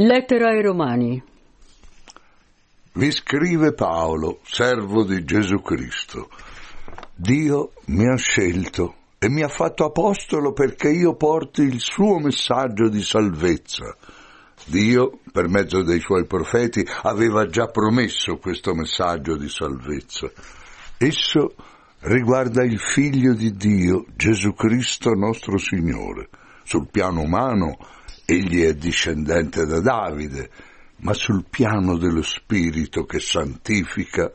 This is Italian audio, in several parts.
Lettera ai Romani. Vi scrive Paolo, servo di Gesù Cristo. Dio mi ha scelto e mi ha fatto apostolo perché io porti il suo messaggio di salvezza. Dio, per mezzo dei suoi profeti, aveva già promesso questo messaggio di salvezza. Esso riguarda il Figlio di Dio, Gesù Cristo nostro Signore. Sul piano umano egli è discendente da Davide, ma sul piano dello Spirito che santifica,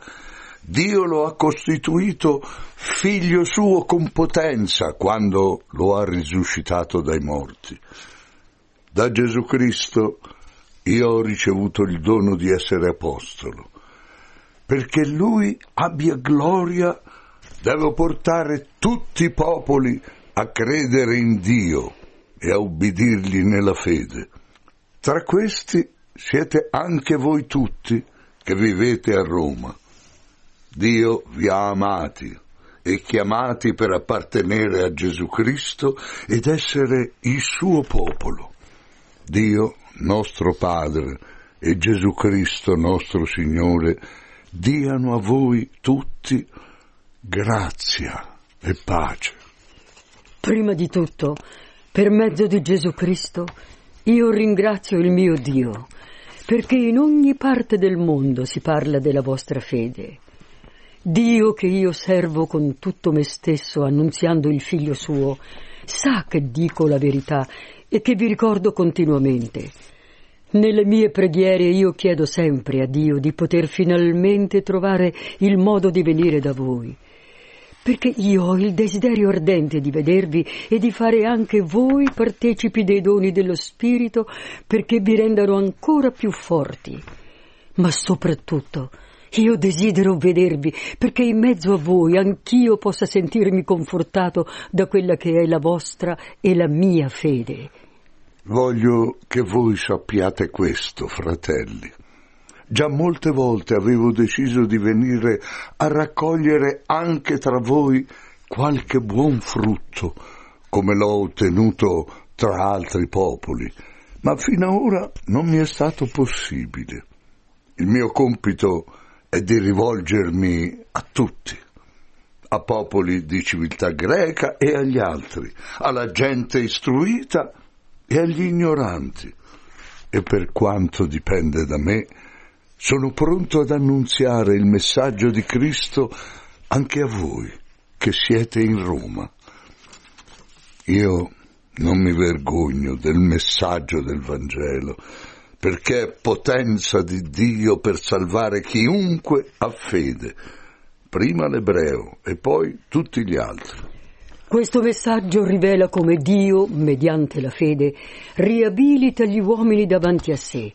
Dio lo ha costituito figlio suo con potenza quando lo ha risuscitato dai morti. Da Gesù Cristo io ho ricevuto il dono di essere apostolo, perché lui abbia gloria, devo portare tutti i popoli a credere in Dio e a ubbidirgli nella fede. Tra questi siete anche voi tutti che vivete a Roma. Dio vi ha amati e chiamati per appartenere a Gesù Cristo ed essere il suo popolo. Dio nostro Padre e Gesù Cristo nostro Signore diano a voi tutti grazia e pace. Prima di tutto per mezzo di Gesù Cristo io ringrazio il mio Dio, perché in ogni parte del mondo si parla della vostra fede. Dio che io servo con tutto me stesso annunziando il figlio suo, sa che dico la verità e che vi ricordo continuamente. Nelle mie preghiere io chiedo sempre a Dio di poter finalmente trovare il modo di venire da voi perché io ho il desiderio ardente di vedervi e di fare anche voi partecipi dei doni dello Spirito perché vi rendano ancora più forti. Ma soprattutto io desidero vedervi perché in mezzo a voi anch'io possa sentirmi confortato da quella che è la vostra e la mia fede. Voglio che voi sappiate questo, fratelli. Già molte volte avevo deciso di venire a raccogliere anche tra voi qualche buon frutto, come l'ho ottenuto tra altri popoli, ma fino ad ora non mi è stato possibile. Il mio compito è di rivolgermi a tutti, a popoli di civiltà greca e agli altri, alla gente istruita e agli ignoranti. E per quanto dipende da me, sono pronto ad annunziare il messaggio di Cristo anche a voi che siete in Roma. Io non mi vergogno del messaggio del Vangelo, perché è potenza di Dio per salvare chiunque ha fede, prima l'ebreo e poi tutti gli altri. Questo messaggio rivela come Dio, mediante la fede, riabilita gli uomini davanti a sé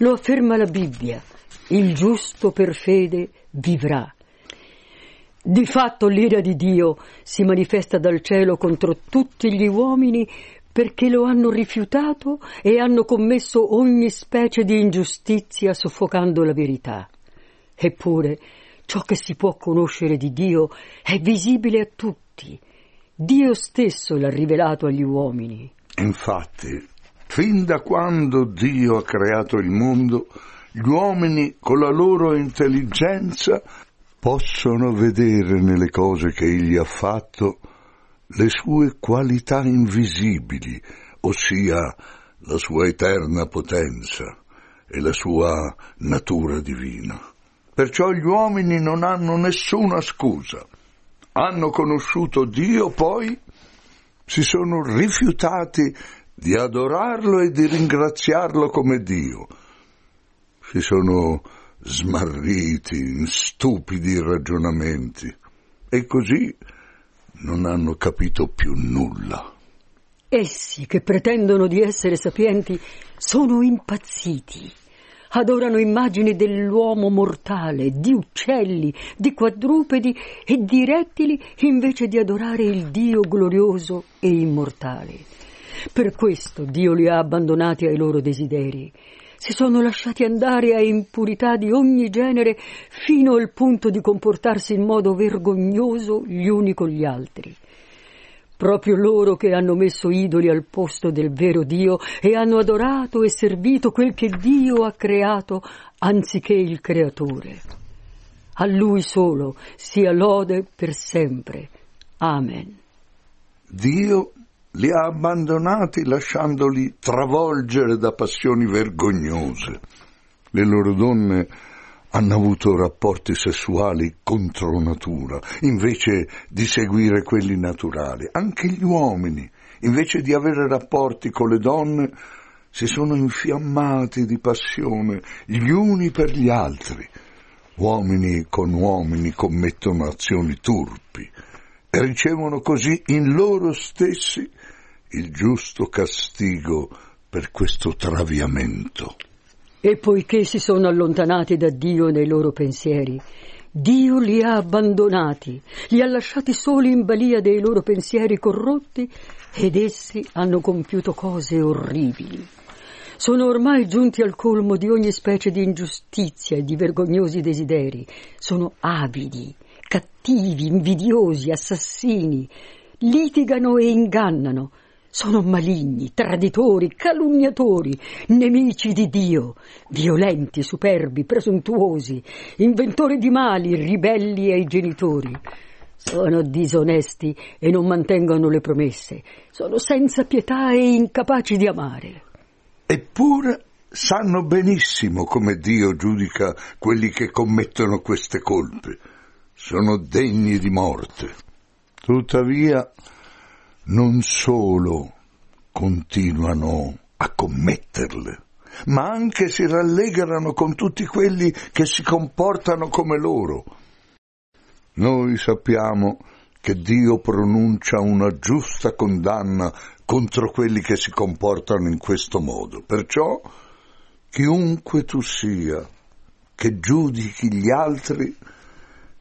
lo afferma la Bibbia, il giusto per fede vivrà. Di fatto l'ira di Dio si manifesta dal cielo contro tutti gli uomini perché lo hanno rifiutato e hanno commesso ogni specie di ingiustizia soffocando la verità. Eppure ciò che si può conoscere di Dio è visibile a tutti. Dio stesso l'ha rivelato agli uomini. Infatti, Fin da quando Dio ha creato il mondo, gli uomini con la loro intelligenza possono vedere nelle cose che egli ha fatto le sue qualità invisibili, ossia la sua eterna potenza e la sua natura divina. Perciò gli uomini non hanno nessuna scusa. Hanno conosciuto Dio, poi si sono rifiutati di adorarlo e di ringraziarlo come Dio. Si sono smarriti in stupidi ragionamenti e così non hanno capito più nulla. Essi che pretendono di essere sapienti sono impazziti. Adorano immagini dell'uomo mortale, di uccelli, di quadrupedi e di rettili invece di adorare il Dio glorioso e immortale. Per questo Dio li ha abbandonati ai loro desideri. Si sono lasciati andare a impurità di ogni genere fino al punto di comportarsi in modo vergognoso gli uni con gli altri. Proprio loro che hanno messo idoli al posto del vero Dio e hanno adorato e servito quel che Dio ha creato anziché il creatore. A Lui solo sia lode per sempre. Amen. Dio li ha abbandonati lasciandoli travolgere da passioni vergognose. Le loro donne hanno avuto rapporti sessuali contro natura, invece di seguire quelli naturali. Anche gli uomini, invece di avere rapporti con le donne, si sono infiammati di passione gli uni per gli altri. Uomini con uomini commettono azioni turpi e ricevono così in loro stessi il giusto castigo per questo traviamento. E poiché si sono allontanati da Dio nei loro pensieri, Dio li ha abbandonati, li ha lasciati soli in balia dei loro pensieri corrotti ed essi hanno compiuto cose orribili. Sono ormai giunti al colmo di ogni specie di ingiustizia e di vergognosi desideri. Sono avidi, cattivi, invidiosi, assassini, litigano e ingannano, sono maligni, traditori, calunniatori, nemici di Dio, violenti, superbi, presuntuosi, inventori di mali, ribelli ai genitori. Sono disonesti e non mantengono le promesse, sono senza pietà e incapaci di amare. Eppure sanno benissimo come Dio giudica quelli che commettono queste colpe. Sono degni di morte. Tuttavia, non solo continuano a commetterle, ma anche si rallegrano con tutti quelli che si comportano come loro. Noi sappiamo che Dio pronuncia una giusta condanna contro quelli che si comportano in questo modo. Perciò, chiunque tu sia, che giudichi gli altri,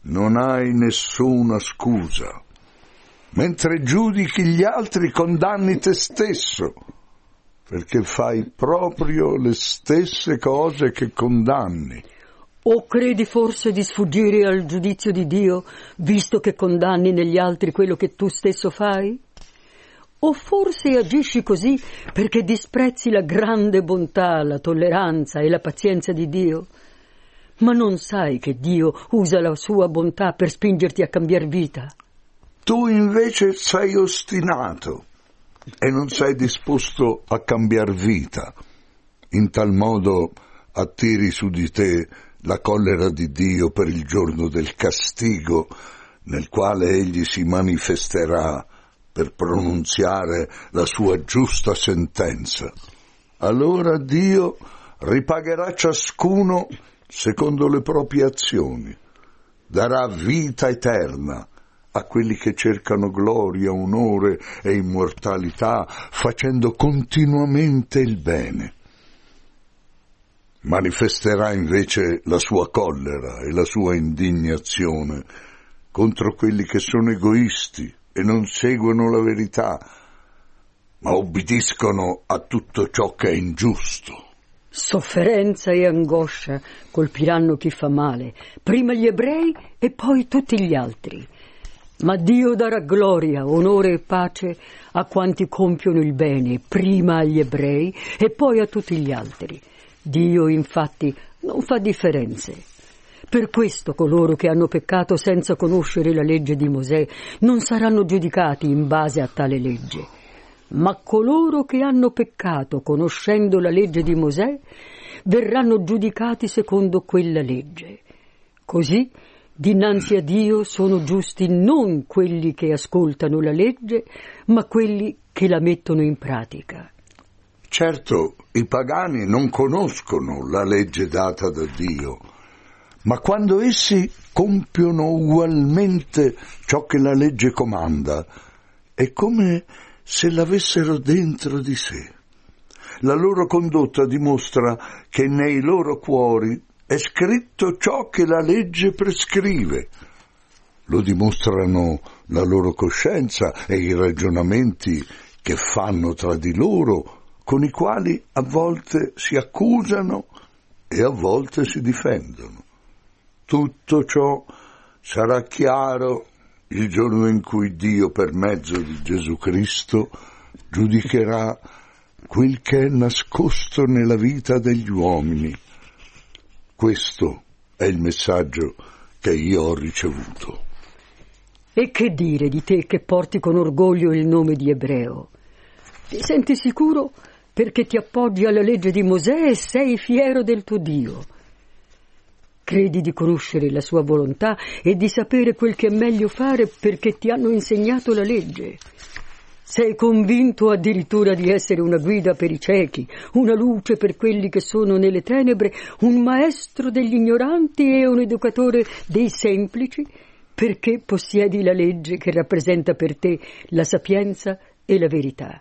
non hai nessuna scusa mentre giudichi gli altri condanni te stesso, perché fai proprio le stesse cose che condanni. O credi forse di sfuggire al giudizio di Dio, visto che condanni negli altri quello che tu stesso fai? O forse agisci così perché disprezzi la grande bontà, la tolleranza e la pazienza di Dio? Ma non sai che Dio usa la sua bontà per spingerti a cambiare vita? Tu invece sei ostinato e non sei disposto a cambiare vita. In tal modo attiri su di te la collera di Dio per il giorno del castigo nel quale egli si manifesterà per pronunziare la sua giusta sentenza. Allora Dio ripagherà ciascuno secondo le proprie azioni, darà vita eterna a quelli che cercano gloria, onore e immortalità, facendo continuamente il bene. Manifesterà invece la sua collera e la sua indignazione contro quelli che sono egoisti e non seguono la verità, ma obbediscono a tutto ciò che è ingiusto. Sofferenza e angoscia colpiranno chi fa male, prima gli ebrei e poi tutti gli altri. Ma Dio darà gloria, onore e pace a quanti compiono il bene, prima agli ebrei e poi a tutti gli altri. Dio infatti non fa differenze. Per questo coloro che hanno peccato senza conoscere la legge di Mosè non saranno giudicati in base a tale legge. Ma coloro che hanno peccato conoscendo la legge di Mosè verranno giudicati secondo quella legge. Così Dinanzi a Dio sono giusti non quelli che ascoltano la legge, ma quelli che la mettono in pratica. Certo, i pagani non conoscono la legge data da Dio, ma quando essi compiono ugualmente ciò che la legge comanda, è come se l'avessero dentro di sé. La loro condotta dimostra che nei loro cuori è scritto ciò che la legge prescrive. Lo dimostrano la loro coscienza e i ragionamenti che fanno tra di loro, con i quali a volte si accusano e a volte si difendono. Tutto ciò sarà chiaro il giorno in cui Dio, per mezzo di Gesù Cristo, giudicherà quel che è nascosto nella vita degli uomini questo è il messaggio che io ho ricevuto. E che dire di te che porti con orgoglio il nome di ebreo? Ti senti sicuro perché ti appoggi alla legge di Mosè e sei fiero del tuo Dio. Credi di conoscere la sua volontà e di sapere quel che è meglio fare perché ti hanno insegnato la legge. Sei convinto addirittura di essere una guida per i ciechi, una luce per quelli che sono nelle tenebre, un maestro degli ignoranti e un educatore dei semplici, perché possiedi la legge che rappresenta per te la sapienza e la verità.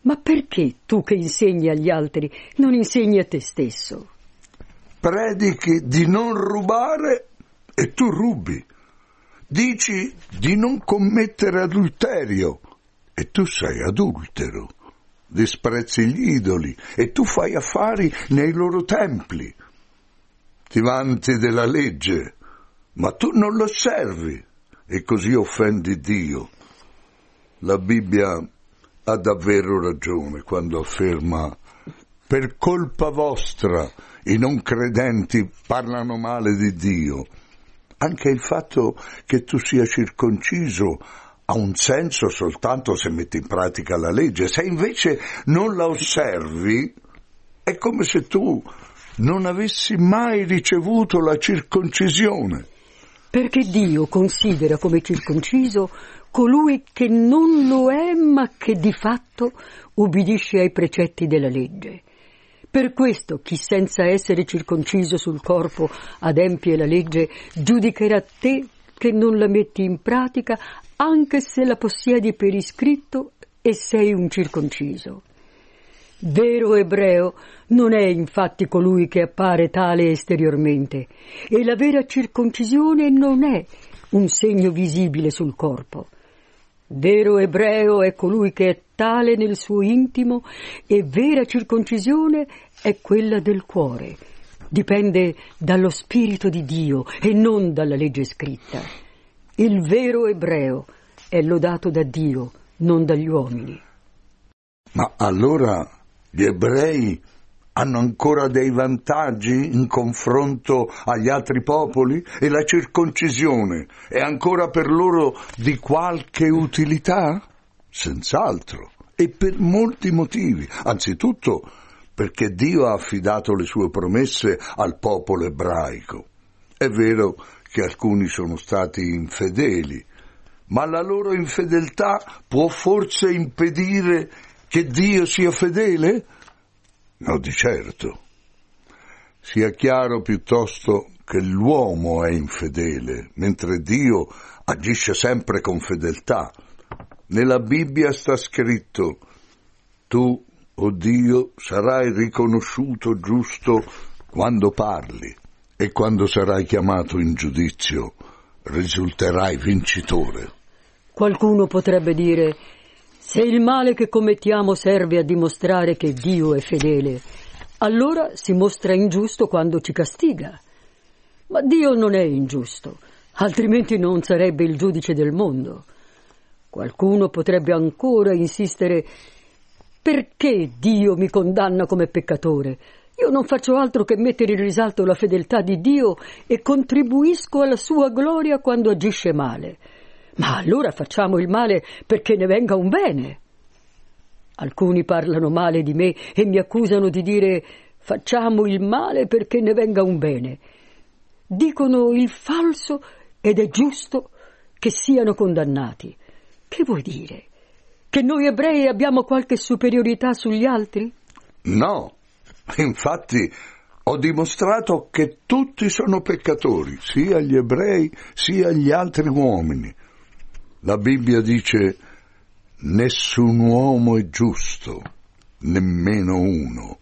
Ma perché tu che insegni agli altri non insegni a te stesso? Predichi di non rubare e tu rubi. Dici di non commettere adulterio e tu sei adultero, disprezzi gli idoli e tu fai affari nei loro templi, ti vanti della legge, ma tu non lo servi e così offendi Dio. La Bibbia ha davvero ragione quando afferma per colpa vostra i non credenti parlano male di Dio. Anche il fatto che tu sia circonciso ha un senso soltanto se metti in pratica la legge, se invece non la osservi è come se tu non avessi mai ricevuto la circoncisione. Perché Dio considera come circonciso colui che non lo è ma che di fatto ubbidisce ai precetti della legge. Per questo chi senza essere circonciso sul corpo adempie la legge giudicherà te che non la metti in pratica anche se la possiedi per iscritto e sei un circonciso. Vero ebreo non è infatti colui che appare tale esteriormente, e la vera circoncisione non è un segno visibile sul corpo. Vero ebreo è colui che è tale nel suo intimo e vera circoncisione è quella del cuore dipende dallo Spirito di Dio e non dalla legge scritta. Il vero ebreo è lodato da Dio, non dagli uomini. Ma allora gli ebrei hanno ancora dei vantaggi in confronto agli altri popoli e la circoncisione è ancora per loro di qualche utilità? Senz'altro, e per molti motivi. Anzitutto perché Dio ha affidato le sue promesse al popolo ebraico. È vero che alcuni sono stati infedeli, ma la loro infedeltà può forse impedire che Dio sia fedele? No, di certo. Sia chiaro piuttosto che l'uomo è infedele, mentre Dio agisce sempre con fedeltà. Nella Bibbia sta scritto, tu o Dio, sarai riconosciuto giusto quando parli e quando sarai chiamato in giudizio risulterai vincitore. Qualcuno potrebbe dire, se il male che commettiamo serve a dimostrare che Dio è fedele, allora si mostra ingiusto quando ci castiga. Ma Dio non è ingiusto, altrimenti non sarebbe il giudice del mondo. Qualcuno potrebbe ancora insistere perché Dio mi condanna come peccatore? Io non faccio altro che mettere in risalto la fedeltà di Dio e contribuisco alla sua gloria quando agisce male. Ma allora facciamo il male perché ne venga un bene. Alcuni parlano male di me e mi accusano di dire facciamo il male perché ne venga un bene. Dicono il falso ed è giusto che siano condannati. Che vuoi dire? che noi ebrei abbiamo qualche superiorità sugli altri? No, infatti ho dimostrato che tutti sono peccatori, sia gli ebrei sia gli altri uomini. La Bibbia dice nessun uomo è giusto, nemmeno uno.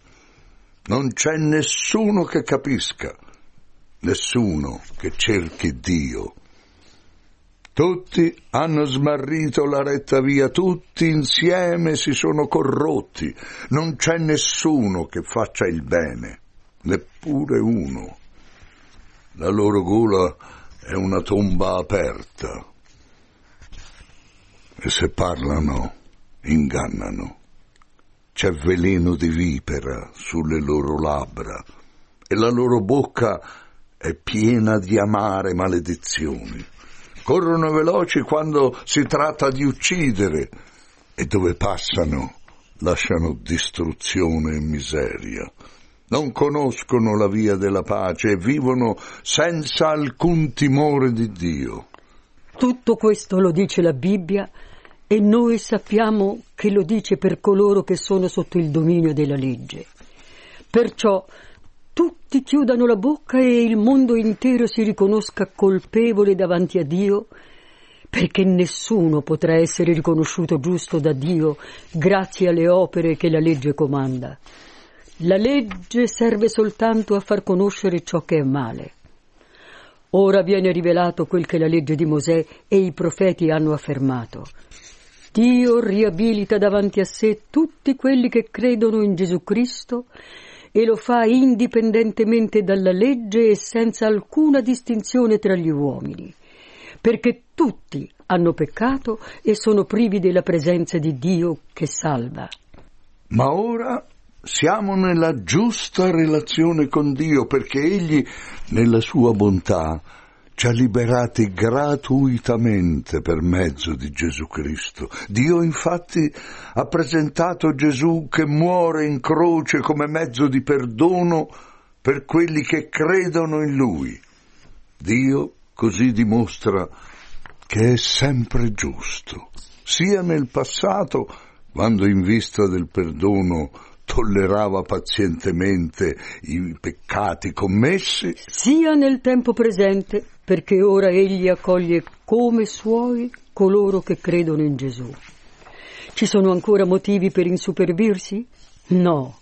Non c'è nessuno che capisca, nessuno che cerchi Dio. Tutti hanno smarrito la retta via, tutti insieme si sono corrotti, non c'è nessuno che faccia il bene, neppure uno. La loro gola è una tomba aperta e se parlano ingannano. C'è veleno di vipera sulle loro labbra e la loro bocca è piena di amare maledizioni corrono veloci quando si tratta di uccidere e dove passano lasciano distruzione e miseria. Non conoscono la via della pace e vivono senza alcun timore di Dio. Tutto questo lo dice la Bibbia e noi sappiamo che lo dice per coloro che sono sotto il dominio della legge. Perciò tutti chiudano la bocca e il mondo intero si riconosca colpevole davanti a Dio, perché nessuno potrà essere riconosciuto giusto da Dio grazie alle opere che la legge comanda. La legge serve soltanto a far conoscere ciò che è male. Ora viene rivelato quel che la legge di Mosè e i profeti hanno affermato. Dio riabilita davanti a sé tutti quelli che credono in Gesù Cristo e lo fa indipendentemente dalla legge e senza alcuna distinzione tra gli uomini, perché tutti hanno peccato e sono privi della presenza di Dio che salva. Ma ora siamo nella giusta relazione con Dio perché Egli, nella sua bontà, ci ha liberati gratuitamente per mezzo di Gesù Cristo. Dio infatti ha presentato Gesù che muore in croce come mezzo di perdono per quelli che credono in lui. Dio così dimostra che è sempre giusto, sia nel passato, quando in vista del perdono tollerava pazientemente i peccati commessi, sia nel tempo presente, perché ora Egli accoglie come suoi coloro che credono in Gesù. Ci sono ancora motivi per insuperbirsi? No.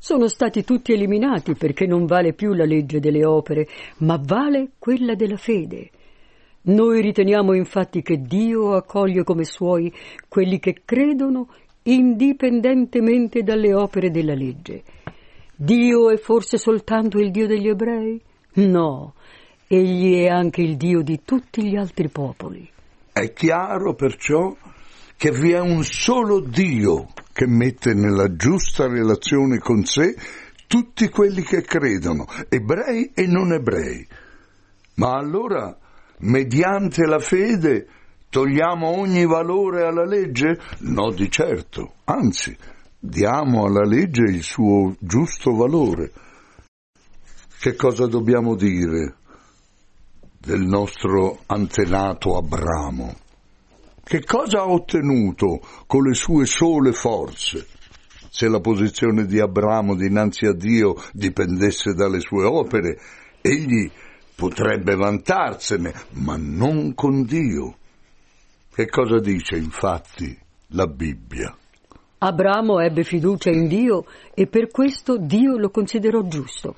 Sono stati tutti eliminati perché non vale più la legge delle opere, ma vale quella della fede. Noi riteniamo infatti che Dio accoglie come suoi quelli che credono indipendentemente dalle opere della legge. Dio è forse soltanto il Dio degli ebrei? No, Egli è anche il Dio di tutti gli altri popoli. È chiaro perciò che vi è un solo Dio che mette nella giusta relazione con sé tutti quelli che credono, ebrei e non ebrei. Ma allora, mediante la fede, togliamo ogni valore alla legge? No, di certo, anzi, diamo alla legge il suo giusto valore. Che cosa dobbiamo dire? del nostro antenato Abramo. Che cosa ha ottenuto con le sue sole forze? Se la posizione di Abramo dinanzi a Dio dipendesse dalle sue opere, egli potrebbe vantarsene, ma non con Dio. Che cosa dice infatti la Bibbia? Abramo ebbe fiducia in Dio e per questo Dio lo considerò giusto.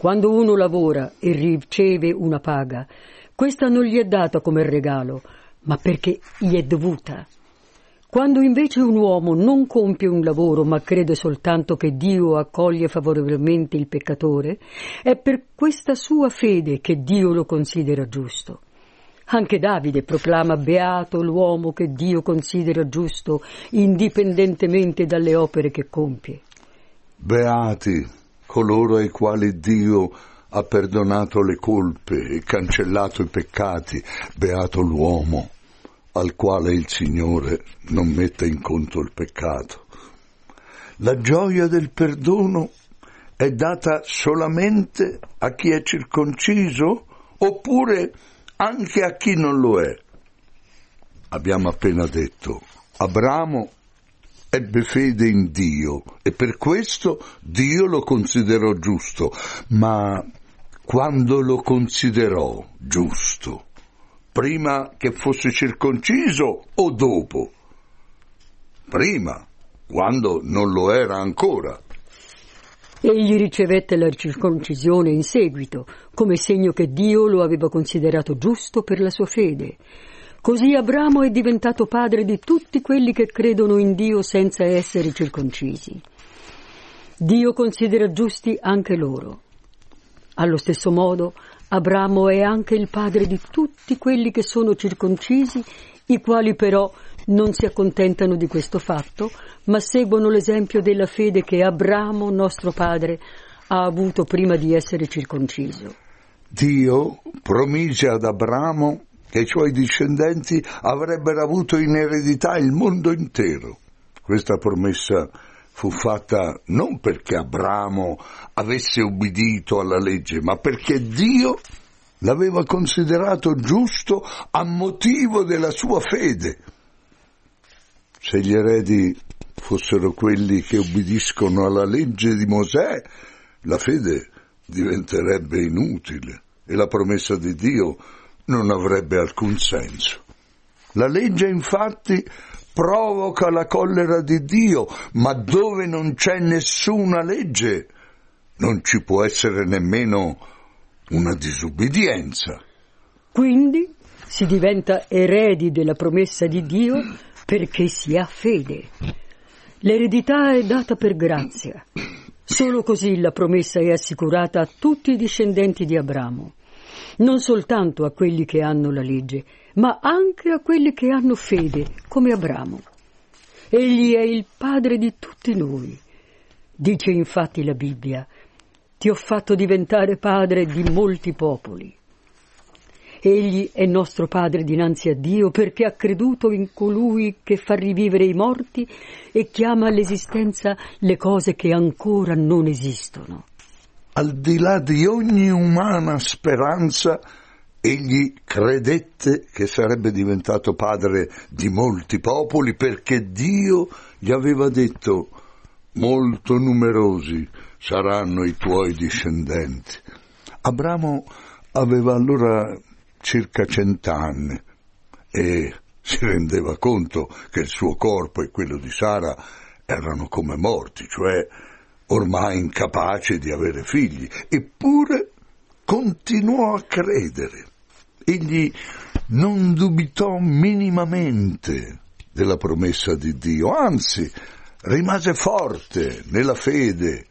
Quando uno lavora e riceve una paga, questa non gli è data come regalo, ma perché gli è dovuta. Quando invece un uomo non compie un lavoro ma crede soltanto che Dio accoglie favorevolmente il peccatore, è per questa sua fede che Dio lo considera giusto. Anche Davide proclama beato l'uomo che Dio considera giusto indipendentemente dalle opere che compie. Beati coloro ai quali Dio ha perdonato le colpe e cancellato i peccati, beato l'uomo al quale il Signore non mette in conto il peccato. La gioia del perdono è data solamente a chi è circonciso oppure anche a chi non lo è. Abbiamo appena detto, Abramo ebbe fede in Dio e per questo Dio lo considerò giusto, ma quando lo considerò giusto? Prima che fosse circonciso o dopo? Prima, quando non lo era ancora. Egli ricevette la circoncisione in seguito, come segno che Dio lo aveva considerato giusto per la sua fede. Così Abramo è diventato padre di tutti quelli che credono in Dio senza essere circoncisi. Dio considera giusti anche loro. Allo stesso modo, Abramo è anche il padre di tutti quelli che sono circoncisi, i quali però non si accontentano di questo fatto, ma seguono l'esempio della fede che Abramo, nostro padre, ha avuto prima di essere circonciso. Dio promise ad Abramo che i suoi discendenti avrebbero avuto in eredità il mondo intero. Questa promessa fu fatta non perché Abramo avesse ubbidito alla legge, ma perché Dio l'aveva considerato giusto a motivo della sua fede. Se gli eredi fossero quelli che ubbidiscono alla legge di Mosè, la fede diventerebbe inutile e la promessa di Dio non avrebbe alcun senso. La legge infatti provoca la collera di Dio, ma dove non c'è nessuna legge non ci può essere nemmeno una disubbidienza. Quindi si diventa eredi della promessa di Dio perché si ha fede. L'eredità è data per grazia. Solo così la promessa è assicurata a tutti i discendenti di Abramo non soltanto a quelli che hanno la legge, ma anche a quelli che hanno fede, come Abramo. Egli è il Padre di tutti noi. Dice infatti la Bibbia, ti ho fatto diventare padre di molti popoli. Egli è nostro Padre dinanzi a Dio perché ha creduto in colui che fa rivivere i morti e chiama all'esistenza le cose che ancora non esistono al di là di ogni umana speranza, egli credette che sarebbe diventato padre di molti popoli perché Dio gli aveva detto molto numerosi saranno i tuoi discendenti. Abramo aveva allora circa cent'anni e si rendeva conto che il suo corpo e quello di Sara erano come morti, cioè ormai incapace di avere figli, eppure continuò a credere. Egli non dubitò minimamente della promessa di Dio, anzi rimase forte nella fede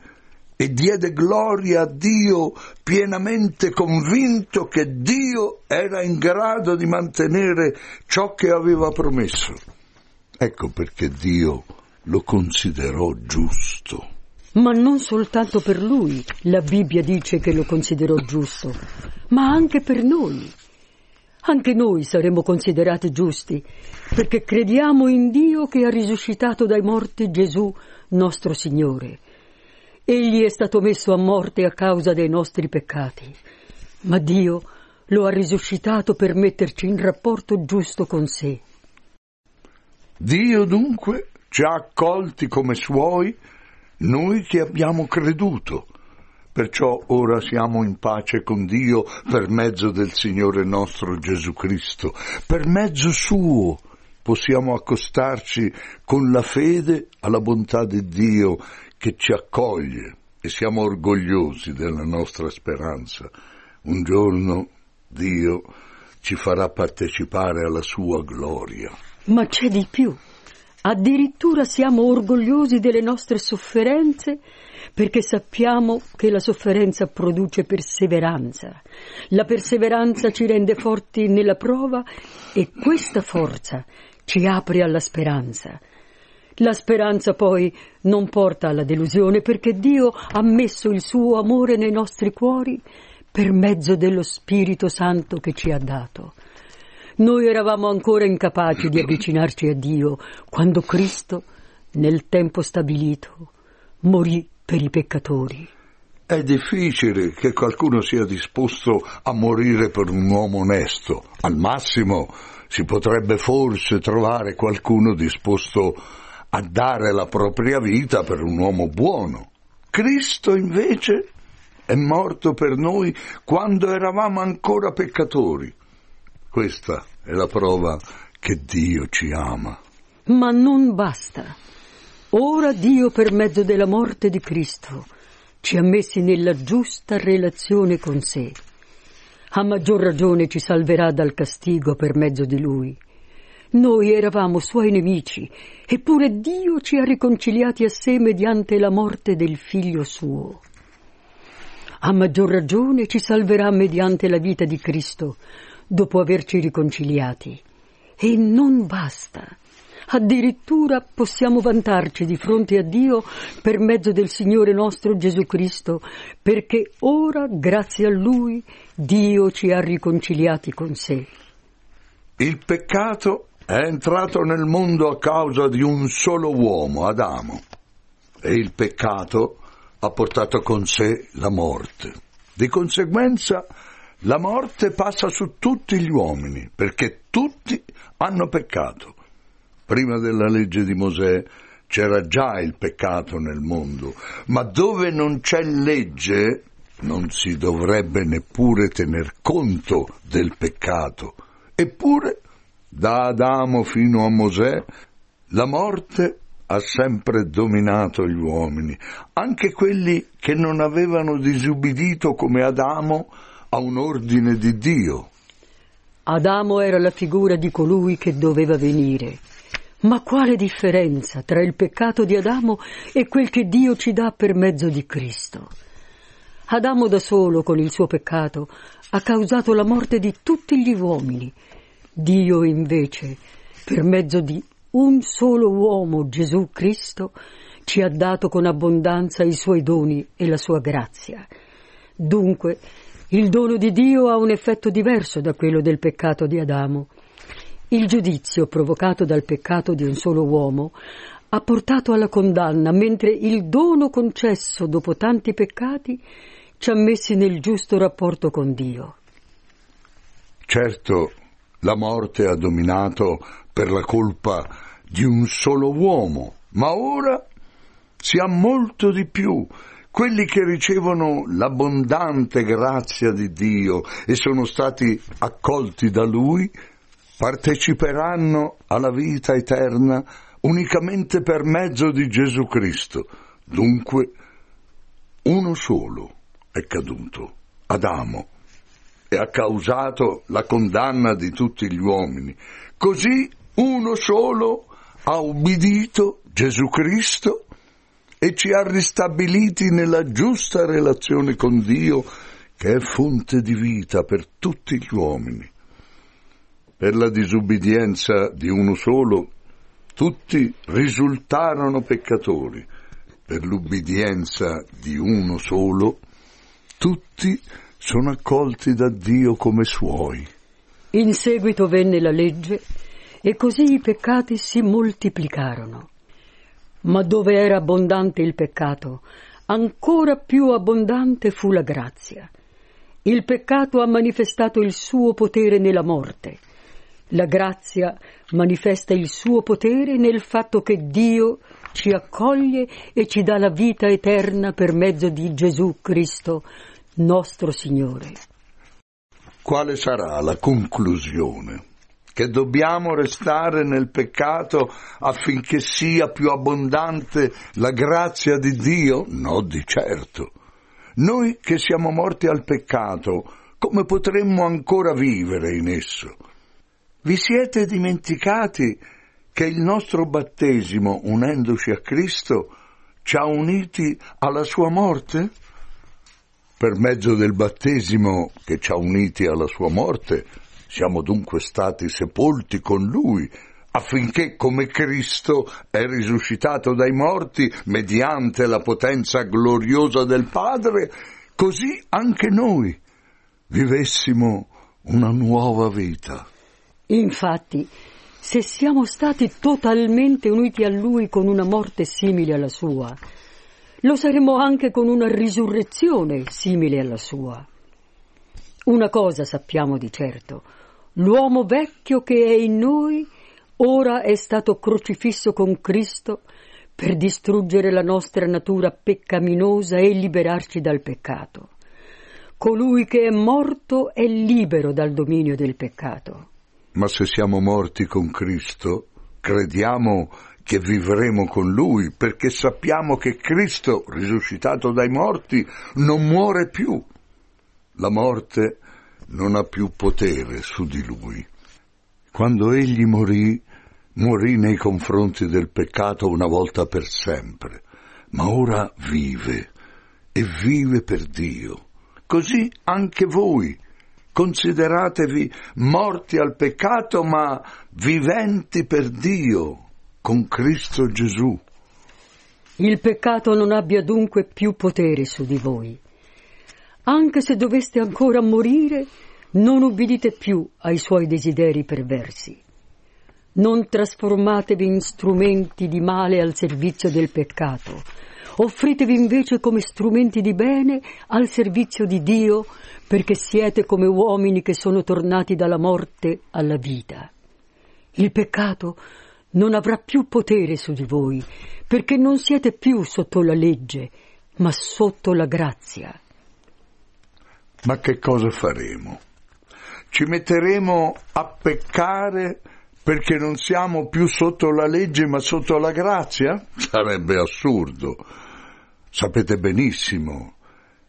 e diede gloria a Dio pienamente convinto che Dio era in grado di mantenere ciò che aveva promesso. Ecco perché Dio lo considerò giusto. Ma non soltanto per lui la Bibbia dice che lo considerò giusto, ma anche per noi. Anche noi saremo considerati giusti, perché crediamo in Dio che ha risuscitato dai morti Gesù, nostro Signore. Egli è stato messo a morte a causa dei nostri peccati, ma Dio lo ha risuscitato per metterci in rapporto giusto con sé. Dio dunque ci ha accolti come suoi noi che abbiamo creduto, perciò ora siamo in pace con Dio per mezzo del Signore nostro Gesù Cristo, per mezzo suo possiamo accostarci con la fede alla bontà di Dio che ci accoglie e siamo orgogliosi della nostra speranza. Un giorno Dio ci farà partecipare alla sua gloria. Ma c'è di più. Addirittura siamo orgogliosi delle nostre sofferenze perché sappiamo che la sofferenza produce perseveranza. La perseveranza ci rende forti nella prova e questa forza ci apre alla speranza. La speranza poi non porta alla delusione perché Dio ha messo il suo amore nei nostri cuori per mezzo dello Spirito Santo che ci ha dato. Noi eravamo ancora incapaci di avvicinarci a Dio quando Cristo, nel tempo stabilito, morì per i peccatori. È difficile che qualcuno sia disposto a morire per un uomo onesto. Al massimo si potrebbe forse trovare qualcuno disposto a dare la propria vita per un uomo buono. Cristo invece è morto per noi quando eravamo ancora peccatori. Questa è la prova che Dio ci ama. Ma non basta. Ora Dio per mezzo della morte di Cristo ci ha messi nella giusta relazione con sé. A maggior ragione ci salverà dal castigo per mezzo di Lui. Noi eravamo Suoi nemici, eppure Dio ci ha riconciliati a sé mediante la morte del Figlio suo. A maggior ragione ci salverà mediante la vita di Cristo, dopo averci riconciliati. E non basta. Addirittura possiamo vantarci di fronte a Dio per mezzo del Signore nostro Gesù Cristo, perché ora, grazie a Lui, Dio ci ha riconciliati con sé. Il peccato è entrato nel mondo a causa di un solo uomo, Adamo, e il peccato ha portato con sé la morte. Di conseguenza la morte passa su tutti gli uomini, perché tutti hanno peccato. Prima della legge di Mosè c'era già il peccato nel mondo, ma dove non c'è legge non si dovrebbe neppure tener conto del peccato. Eppure, da Adamo fino a Mosè, la morte ha sempre dominato gli uomini, anche quelli che non avevano disubbidito come Adamo a un ordine di Dio. Adamo era la figura di colui che doveva venire. Ma quale differenza tra il peccato di Adamo e quel che Dio ci dà per mezzo di Cristo? Adamo da solo con il suo peccato ha causato la morte di tutti gli uomini. Dio invece, per mezzo di un solo uomo, Gesù Cristo, ci ha dato con abbondanza i suoi doni e la sua grazia. Dunque, il dono di Dio ha un effetto diverso da quello del peccato di Adamo. Il giudizio provocato dal peccato di un solo uomo ha portato alla condanna, mentre il dono concesso dopo tanti peccati ci ha messi nel giusto rapporto con Dio. Certo, la morte ha dominato per la colpa di un solo uomo, ma ora si ha molto di più quelli che ricevono l'abbondante grazia di Dio e sono stati accolti da Lui, parteciperanno alla vita eterna unicamente per mezzo di Gesù Cristo. Dunque, uno solo è caduto, Adamo, e ha causato la condanna di tutti gli uomini. Così uno solo ha ubbidito Gesù Cristo e ci ha ristabiliti nella giusta relazione con Dio che è fonte di vita per tutti gli uomini. Per la disubbidienza di uno solo, tutti risultarono peccatori. Per l'ubbidienza di uno solo, tutti sono accolti da Dio come suoi. In seguito venne la legge e così i peccati si moltiplicarono. Ma dove era abbondante il peccato, ancora più abbondante fu la grazia. Il peccato ha manifestato il suo potere nella morte. La grazia manifesta il suo potere nel fatto che Dio ci accoglie e ci dà la vita eterna per mezzo di Gesù Cristo, nostro Signore. Quale sarà la conclusione? che dobbiamo restare nel peccato affinché sia più abbondante la grazia di Dio? No, di certo. Noi che siamo morti al peccato, come potremmo ancora vivere in esso? Vi siete dimenticati che il nostro battesimo, unendoci a Cristo, ci ha uniti alla sua morte? Per mezzo del battesimo che ci ha uniti alla sua morte, siamo dunque stati sepolti con lui affinché come Cristo è risuscitato dai morti mediante la potenza gloriosa del Padre, così anche noi vivessimo una nuova vita. Infatti, se siamo stati totalmente uniti a Lui con una morte simile alla sua, lo saremo anche con una risurrezione simile alla sua. Una cosa sappiamo di certo, L'uomo vecchio che è in noi ora è stato crocifisso con Cristo per distruggere la nostra natura peccaminosa e liberarci dal peccato. Colui che è morto è libero dal dominio del peccato. Ma se siamo morti con Cristo, crediamo che vivremo con Lui, perché sappiamo che Cristo, risuscitato dai morti, non muore più. La morte è non ha più potere su di lui. Quando egli morì, morì nei confronti del peccato una volta per sempre, ma ora vive e vive per Dio. Così anche voi consideratevi morti al peccato, ma viventi per Dio con Cristo Gesù. Il peccato non abbia dunque più potere su di voi anche se doveste ancora morire, non ubbidite più ai suoi desideri perversi. Non trasformatevi in strumenti di male al servizio del peccato. Offritevi invece come strumenti di bene al servizio di Dio, perché siete come uomini che sono tornati dalla morte alla vita. Il peccato non avrà più potere su di voi, perché non siete più sotto la legge, ma sotto la grazia. Ma che cosa faremo? Ci metteremo a peccare perché non siamo più sotto la legge ma sotto la grazia? Sarebbe assurdo. Sapete benissimo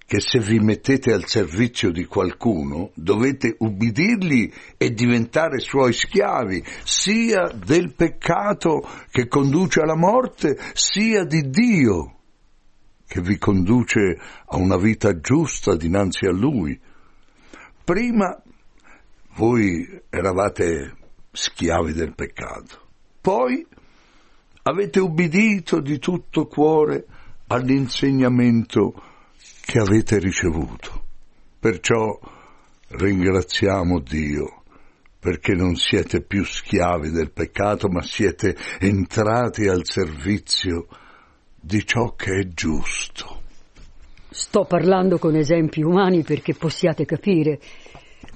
che se vi mettete al servizio di qualcuno dovete ubbidirgli e diventare suoi schiavi, sia del peccato che conduce alla morte, sia di Dio che vi conduce a una vita giusta dinanzi a Lui. Prima voi eravate schiavi del peccato, poi avete ubbidito di tutto cuore all'insegnamento che avete ricevuto. Perciò ringraziamo Dio perché non siete più schiavi del peccato, ma siete entrati al servizio di di ciò che è giusto. Sto parlando con esempi umani perché possiate capire.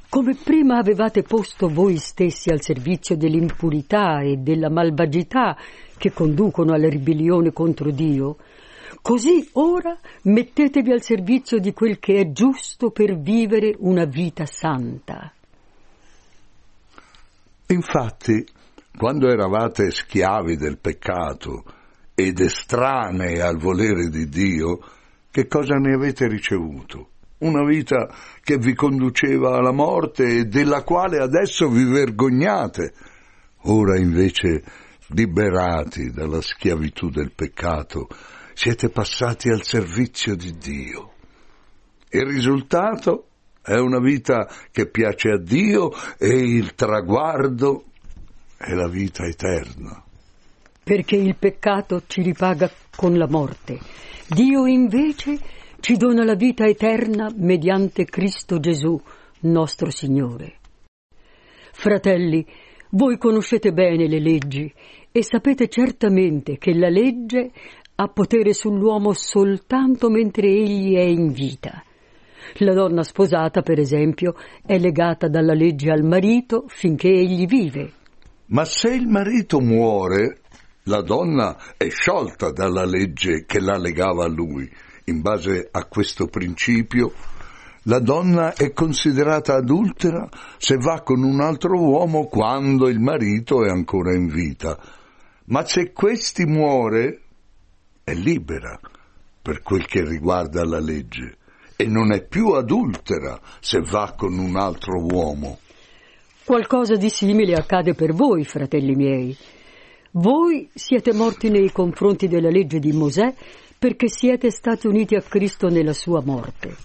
Come prima avevate posto voi stessi al servizio dell'impurità e della malvagità che conducono alla ribellione contro Dio, così ora mettetevi al servizio di quel che è giusto per vivere una vita santa. Infatti, quando eravate schiavi del peccato, ed estranee al volere di Dio, che cosa ne avete ricevuto? Una vita che vi conduceva alla morte e della quale adesso vi vergognate. Ora invece, liberati dalla schiavitù del peccato, siete passati al servizio di Dio. Il risultato è una vita che piace a Dio e il traguardo è la vita eterna perché il peccato ci ripaga con la morte. Dio invece ci dona la vita eterna mediante Cristo Gesù, nostro Signore. Fratelli, voi conoscete bene le leggi e sapete certamente che la legge ha potere sull'uomo soltanto mentre egli è in vita. La donna sposata, per esempio, è legata dalla legge al marito finché egli vive. Ma se il marito muore, la donna è sciolta dalla legge che la legava a lui. In base a questo principio, la donna è considerata adultera se va con un altro uomo quando il marito è ancora in vita. Ma se questi muore, è libera per quel che riguarda la legge e non è più adultera se va con un altro uomo. Qualcosa di simile accade per voi, fratelli miei, voi siete morti nei confronti della legge di Mosè perché siete stati uniti a Cristo nella sua morte.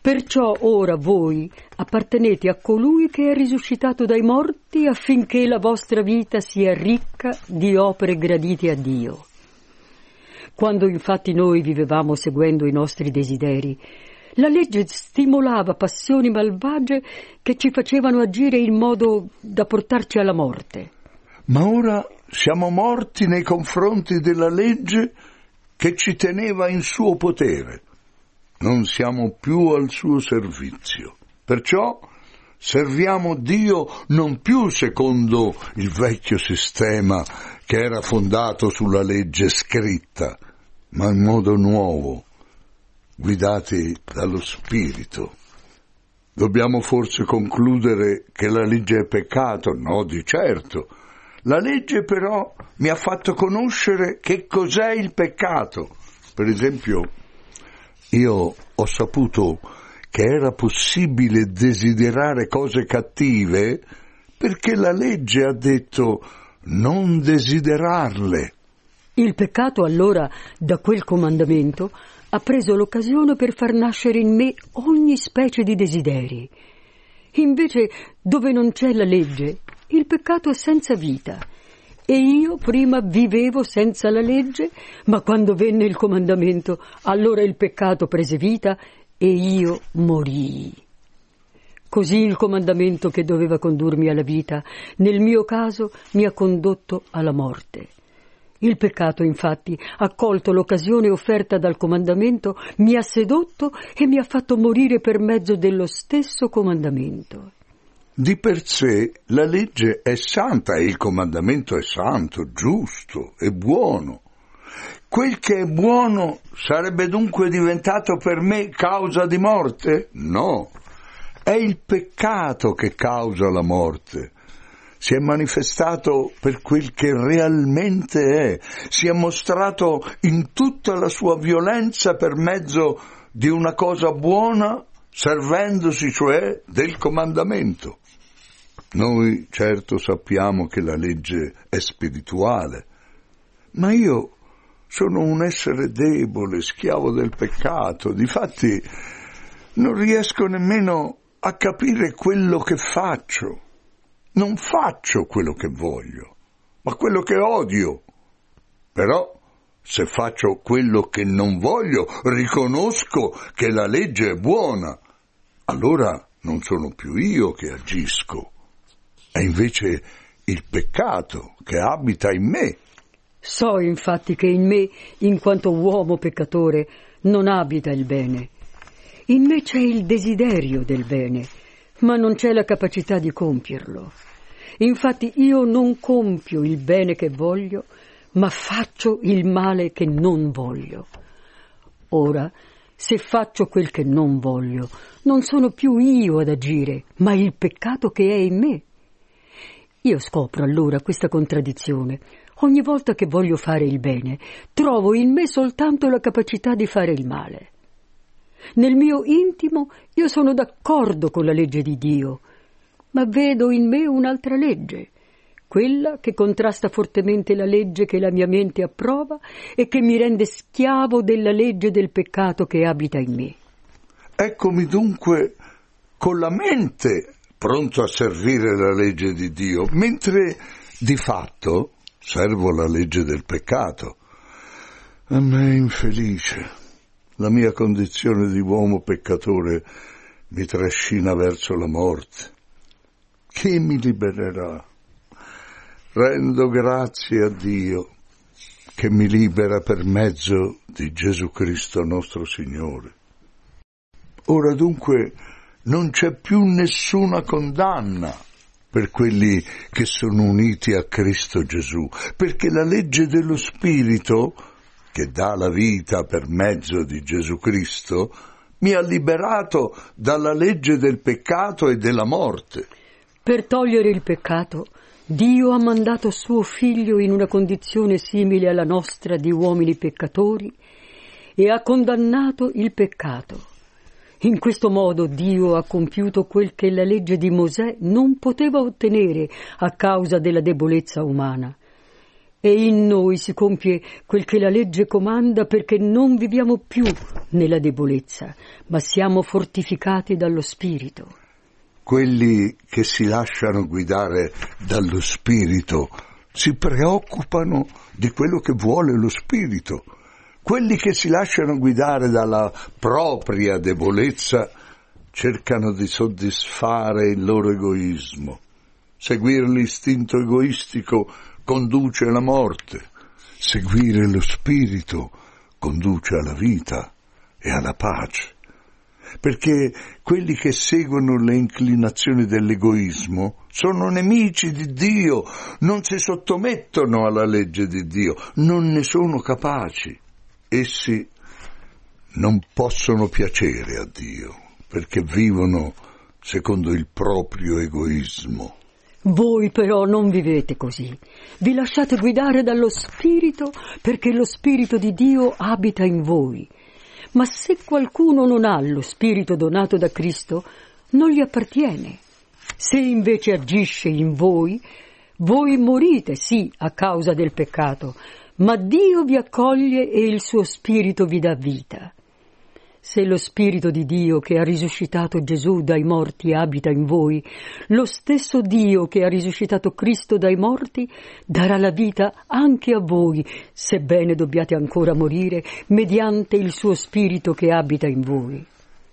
Perciò ora voi appartenete a colui che è risuscitato dai morti affinché la vostra vita sia ricca di opere gradite a Dio. Quando infatti noi vivevamo seguendo i nostri desideri, la legge stimolava passioni malvagie che ci facevano agire in modo da portarci alla morte. Ma ora siamo morti nei confronti della legge che ci teneva in suo potere, non siamo più al suo servizio. Perciò serviamo Dio non più secondo il vecchio sistema che era fondato sulla legge scritta, ma in modo nuovo, guidati dallo Spirito. Dobbiamo forse concludere che la legge è peccato? No, di certo la legge però mi ha fatto conoscere che cos'è il peccato. Per esempio, io ho saputo che era possibile desiderare cose cattive perché la legge ha detto non desiderarle. Il peccato allora, da quel comandamento, ha preso l'occasione per far nascere in me ogni specie di desideri. Invece, dove non c'è la legge, il peccato è senza vita. E io prima vivevo senza la legge, ma quando venne il comandamento, allora il peccato prese vita e io morii. Così il comandamento che doveva condurmi alla vita, nel mio caso, mi ha condotto alla morte. Il peccato, infatti, ha colto l'occasione offerta dal comandamento, mi ha sedotto e mi ha fatto morire per mezzo dello stesso comandamento. Di per sé la legge è santa e il comandamento è santo, giusto e buono. Quel che è buono sarebbe dunque diventato per me causa di morte? No, è il peccato che causa la morte. Si è manifestato per quel che realmente è, si è mostrato in tutta la sua violenza per mezzo di una cosa buona, servendosi cioè del comandamento. Noi certo sappiamo che la legge è spirituale, ma io sono un essere debole, schiavo del peccato, difatti non riesco nemmeno a capire quello che faccio. Non faccio quello che voglio, ma quello che odio. Però se faccio quello che non voglio, riconosco che la legge è buona, allora non sono più io che agisco, è invece il peccato che abita in me. So infatti che in me, in quanto uomo peccatore, non abita il bene. In me c'è il desiderio del bene, ma non c'è la capacità di compierlo. Infatti io non compio il bene che voglio, ma faccio il male che non voglio. Ora, se faccio quel che non voglio, non sono più io ad agire, ma il peccato che è in me. Io scopro allora questa contraddizione. Ogni volta che voglio fare il bene, trovo in me soltanto la capacità di fare il male. Nel mio intimo io sono d'accordo con la legge di Dio, ma vedo in me un'altra legge, quella che contrasta fortemente la legge che la mia mente approva e che mi rende schiavo della legge del peccato che abita in me. Eccomi dunque con la mente pronto a servire la legge di Dio, mentre di fatto servo la legge del peccato. A me infelice, la mia condizione di uomo peccatore mi trascina verso la morte. Chi mi libererà? Rendo grazie a Dio che mi libera per mezzo di Gesù Cristo nostro Signore. Ora dunque, non c'è più nessuna condanna per quelli che sono uniti a Cristo Gesù, perché la legge dello Spirito, che dà la vita per mezzo di Gesù Cristo, mi ha liberato dalla legge del peccato e della morte. Per togliere il peccato, Dio ha mandato suo figlio in una condizione simile alla nostra di uomini peccatori e ha condannato il peccato in questo modo Dio ha compiuto quel che la legge di Mosè non poteva ottenere a causa della debolezza umana. E in noi si compie quel che la legge comanda perché non viviamo più nella debolezza, ma siamo fortificati dallo Spirito. Quelli che si lasciano guidare dallo Spirito si preoccupano di quello che vuole lo Spirito quelli che si lasciano guidare dalla propria debolezza cercano di soddisfare il loro egoismo. Seguire l'istinto egoistico conduce alla morte, seguire lo spirito conduce alla vita e alla pace. Perché quelli che seguono le inclinazioni dell'egoismo sono nemici di Dio, non si sottomettono alla legge di Dio, non ne sono capaci essi non possono piacere a Dio perché vivono secondo il proprio egoismo. Voi però non vivete così. Vi lasciate guidare dallo Spirito perché lo Spirito di Dio abita in voi. Ma se qualcuno non ha lo Spirito donato da Cristo, non gli appartiene. Se invece agisce in voi, voi morite sì a causa del peccato, ma Dio vi accoglie e il suo spirito vi dà vita. Se lo spirito di Dio che ha risuscitato Gesù dai morti abita in voi, lo stesso Dio che ha risuscitato Cristo dai morti darà la vita anche a voi, sebbene dobbiate ancora morire, mediante il suo spirito che abita in voi.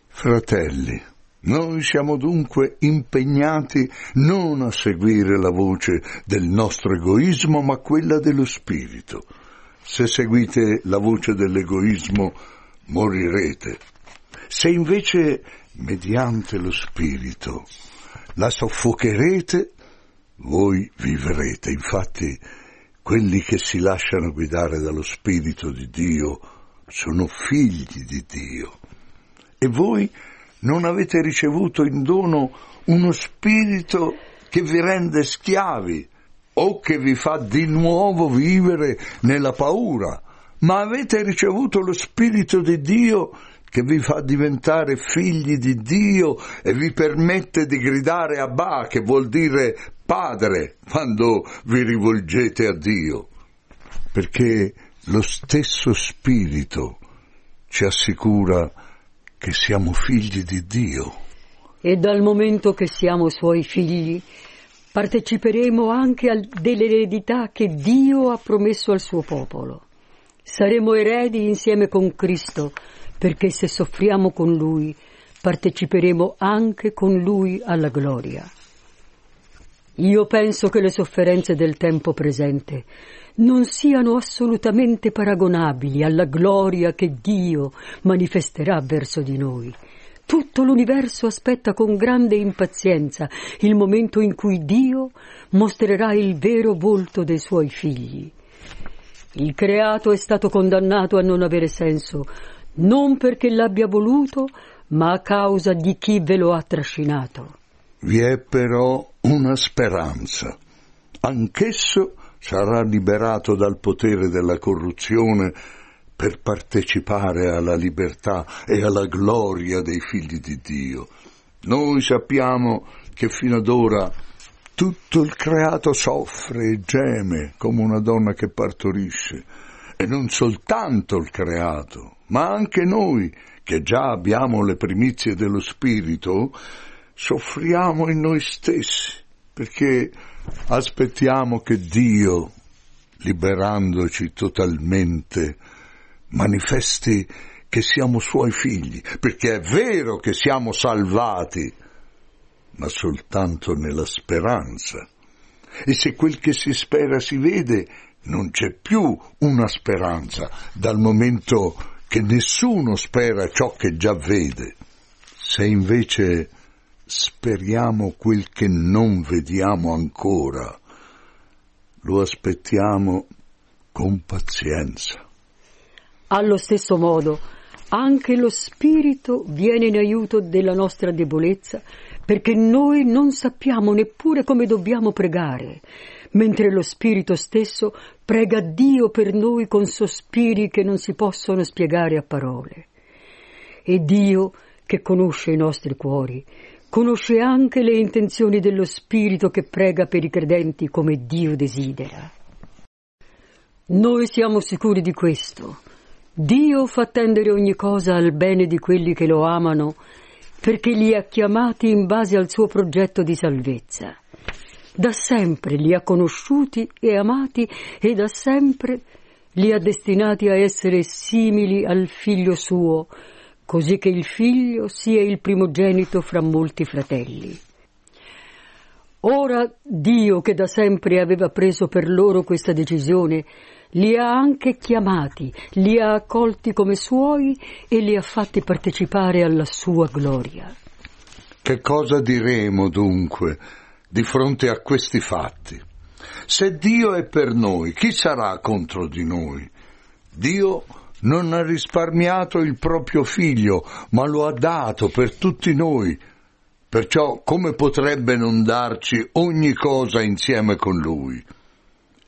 Fratelli, noi siamo dunque impegnati non a seguire la voce del nostro egoismo, ma quella dello spirito se seguite la voce dell'egoismo morirete. Se invece, mediante lo Spirito, la soffocherete, voi vivrete. Infatti, quelli che si lasciano guidare dallo Spirito di Dio sono figli di Dio. E voi non avete ricevuto in dono uno Spirito che vi rende schiavi o che vi fa di nuovo vivere nella paura, ma avete ricevuto lo Spirito di Dio che vi fa diventare figli di Dio e vi permette di gridare Abba, che vuol dire Padre, quando vi rivolgete a Dio. Perché lo stesso Spirito ci assicura che siamo figli di Dio. E dal momento che siamo suoi figli, parteciperemo anche al, dell'eredità che Dio ha promesso al suo popolo. Saremo eredi insieme con Cristo, perché se soffriamo con Lui, parteciperemo anche con Lui alla gloria. Io penso che le sofferenze del tempo presente non siano assolutamente paragonabili alla gloria che Dio manifesterà verso di noi. Tutto l'universo aspetta con grande impazienza il momento in cui Dio mostrerà il vero volto dei suoi figli. Il creato è stato condannato a non avere senso, non perché l'abbia voluto, ma a causa di chi ve lo ha trascinato. Vi è però una speranza. Anch'esso sarà liberato dal potere della corruzione per partecipare alla libertà e alla gloria dei figli di Dio. Noi sappiamo che fino ad ora tutto il creato soffre e geme come una donna che partorisce, e non soltanto il creato, ma anche noi che già abbiamo le primizie dello Spirito, soffriamo in noi stessi, perché aspettiamo che Dio, liberandoci totalmente manifesti che siamo suoi figli, perché è vero che siamo salvati, ma soltanto nella speranza. E se quel che si spera si vede, non c'è più una speranza, dal momento che nessuno spera ciò che già vede. Se invece speriamo quel che non vediamo ancora, lo aspettiamo con pazienza. Allo stesso modo, anche lo Spirito viene in aiuto della nostra debolezza, perché noi non sappiamo neppure come dobbiamo pregare, mentre lo Spirito stesso prega Dio per noi con sospiri che non si possono spiegare a parole. E Dio, che conosce i nostri cuori, conosce anche le intenzioni dello Spirito che prega per i credenti come Dio desidera. Noi siamo sicuri di questo Dio fa tendere ogni cosa al bene di quelli che lo amano, perché li ha chiamati in base al suo progetto di salvezza. Da sempre li ha conosciuti e amati e da sempre li ha destinati a essere simili al figlio suo, così che il figlio sia il primogenito fra molti fratelli. Ora Dio, che da sempre aveva preso per loro questa decisione, li ha anche chiamati, li ha accolti come suoi e li ha fatti partecipare alla sua gloria. Che cosa diremo dunque di fronte a questi fatti? Se Dio è per noi, chi sarà contro di noi? Dio non ha risparmiato il proprio figlio, ma lo ha dato per tutti noi. Perciò come potrebbe non darci ogni cosa insieme con lui?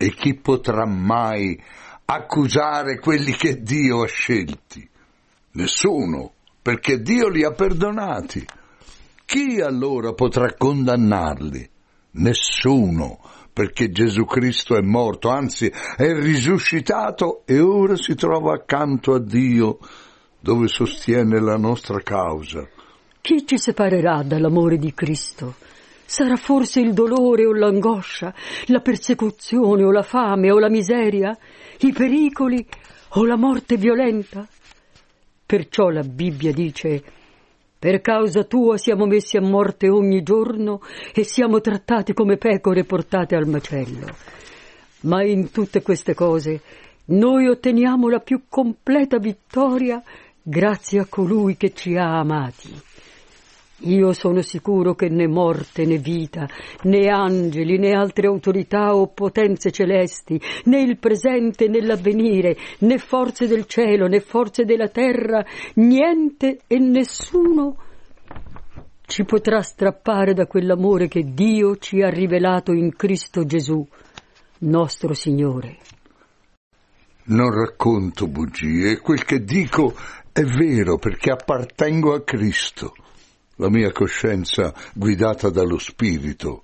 E chi potrà mai accusare quelli che Dio ha scelti? Nessuno, perché Dio li ha perdonati. Chi allora potrà condannarli? Nessuno, perché Gesù Cristo è morto, anzi è risuscitato e ora si trova accanto a Dio dove sostiene la nostra causa. Chi ci separerà dall'amore di Cristo? Sarà forse il dolore o l'angoscia, la persecuzione o la fame o la miseria, i pericoli o la morte violenta? Perciò la Bibbia dice per causa tua siamo messi a morte ogni giorno e siamo trattati come pecore portate al macello. Ma in tutte queste cose noi otteniamo la più completa vittoria grazie a colui che ci ha amati. Io sono sicuro che né morte né vita, né angeli né altre autorità o potenze celesti, né il presente né l'avvenire, né forze del cielo né forze della terra, niente e nessuno ci potrà strappare da quell'amore che Dio ci ha rivelato in Cristo Gesù, nostro Signore. Non racconto bugie, quel che dico è vero perché appartengo a Cristo la mia coscienza guidata dallo Spirito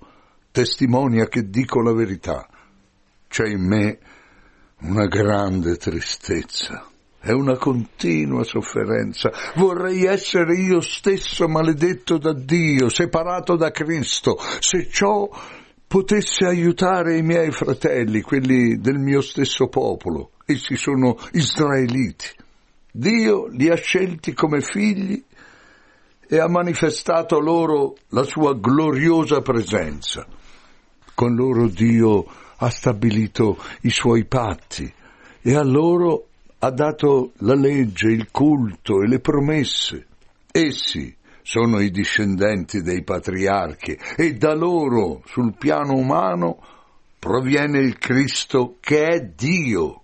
testimonia che dico la verità. C'è in me una grande tristezza è una continua sofferenza. Vorrei essere io stesso maledetto da Dio, separato da Cristo, se ciò potesse aiutare i miei fratelli, quelli del mio stesso popolo. Essi sono israeliti. Dio li ha scelti come figli e ha manifestato loro la sua gloriosa presenza. Con loro Dio ha stabilito i suoi patti e a loro ha dato la legge, il culto e le promesse. Essi sono i discendenti dei patriarchi e da loro, sul piano umano, proviene il Cristo che è Dio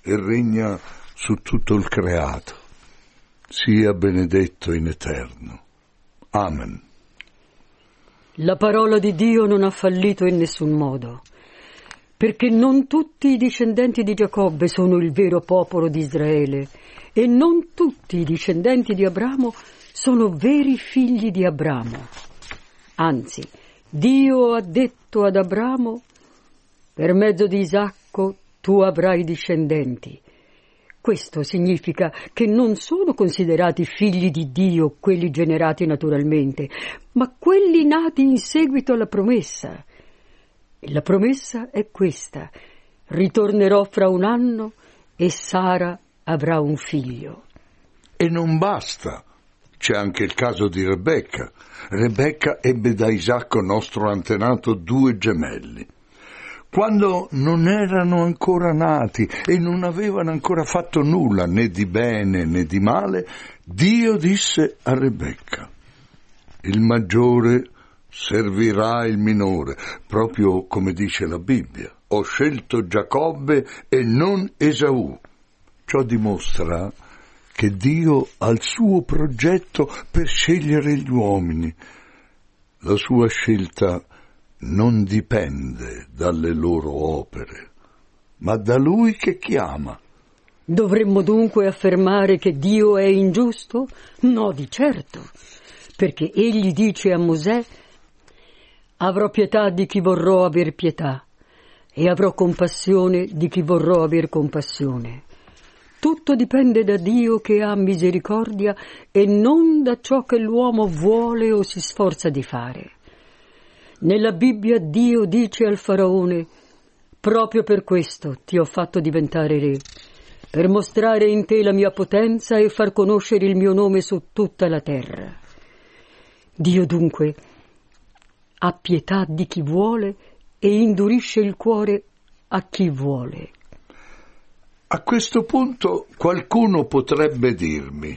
e regna su tutto il creato. Sia benedetto in eterno. Amen. La parola di Dio non ha fallito in nessun modo, perché non tutti i discendenti di Giacobbe sono il vero popolo di Israele e non tutti i discendenti di Abramo sono veri figli di Abramo. Anzi, Dio ha detto ad Abramo, per mezzo di Isacco tu avrai discendenti questo significa che non sono considerati figli di Dio quelli generati naturalmente, ma quelli nati in seguito alla promessa. E la promessa è questa: ritornerò fra un anno e Sara avrà un figlio. E non basta. C'è anche il caso di Rebecca. Rebecca ebbe da Isacco nostro antenato due gemelli quando non erano ancora nati e non avevano ancora fatto nulla né di bene né di male, Dio disse a Rebecca, il maggiore servirà il minore, proprio come dice la Bibbia. Ho scelto Giacobbe e non Esaù. Ciò dimostra che Dio ha il suo progetto per scegliere gli uomini. La sua scelta è non dipende dalle loro opere, ma da lui che chiama. Dovremmo dunque affermare che Dio è ingiusto? No, di certo, perché egli dice a Mosè, avrò pietà di chi vorrò aver pietà e avrò compassione di chi vorrò aver compassione. Tutto dipende da Dio che ha misericordia e non da ciò che l'uomo vuole o si sforza di fare. Nella Bibbia Dio dice al faraone, proprio per questo ti ho fatto diventare re, per mostrare in te la mia potenza e far conoscere il mio nome su tutta la terra. Dio dunque ha pietà di chi vuole e indurisce il cuore a chi vuole. A questo punto qualcuno potrebbe dirmi,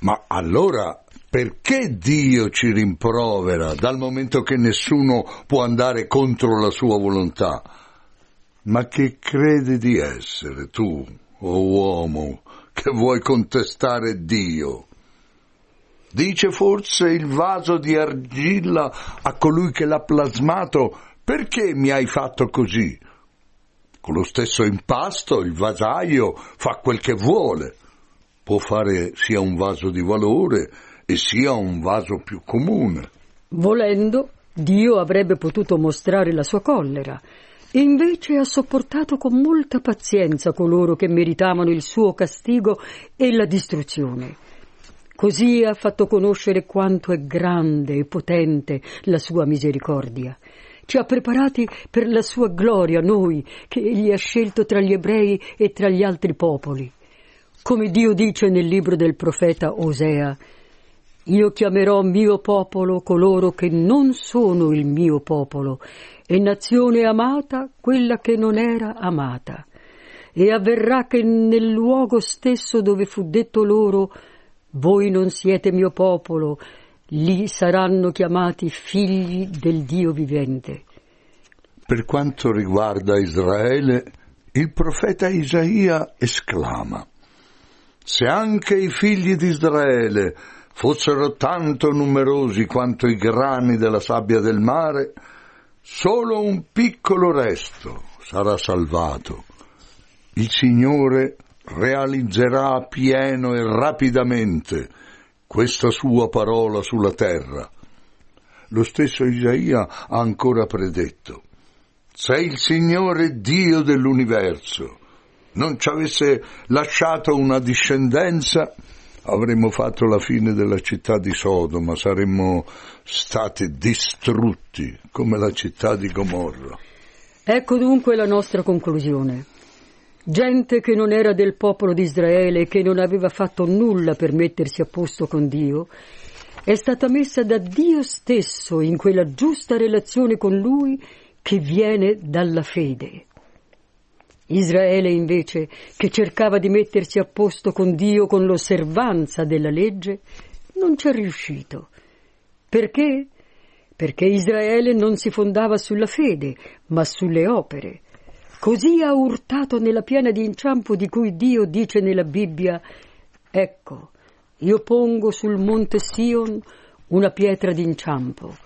ma allora perché Dio ci rimprovera dal momento che nessuno può andare contro la sua volontà? Ma che credi di essere tu, o oh uomo, che vuoi contestare Dio? Dice forse il vaso di argilla a colui che l'ha plasmato, perché mi hai fatto così? Con lo stesso impasto il vasaio fa quel che vuole. Può fare sia un vaso di valore, e sia un vaso più comune. Volendo, Dio avrebbe potuto mostrare la sua collera, e invece ha sopportato con molta pazienza coloro che meritavano il suo castigo e la distruzione. Così ha fatto conoscere quanto è grande e potente la sua misericordia. Ci ha preparati per la sua gloria noi, che egli ha scelto tra gli ebrei e tra gli altri popoli. Come Dio dice nel libro del profeta Osea, io chiamerò mio popolo coloro che non sono il mio popolo, e nazione amata quella che non era amata. E avverrà che nel luogo stesso dove fu detto loro voi non siete mio popolo, lì saranno chiamati figli del Dio vivente. Per quanto riguarda Israele, il profeta Isaia esclama Se anche i figli di Israele fossero tanto numerosi quanto i grani della sabbia del mare, solo un piccolo resto sarà salvato. Il Signore realizzerà pieno e rapidamente questa sua parola sulla terra. Lo stesso Isaia ha ancora predetto. Se il Signore Dio dell'universo non ci avesse lasciato una discendenza, avremmo fatto la fine della città di Sodoma, saremmo stati distrutti come la città di Gomorra. Ecco dunque la nostra conclusione. Gente che non era del popolo di Israele, che non aveva fatto nulla per mettersi a posto con Dio, è stata messa da Dio stesso in quella giusta relazione con Lui che viene dalla fede. Israele invece, che cercava di mettersi a posto con Dio con l'osservanza della legge, non ci è riuscito. Perché? Perché Israele non si fondava sulla fede, ma sulle opere. Così ha urtato nella piena di inciampo di cui Dio dice nella Bibbia, ecco, io pongo sul monte Sion una pietra d'inciampo,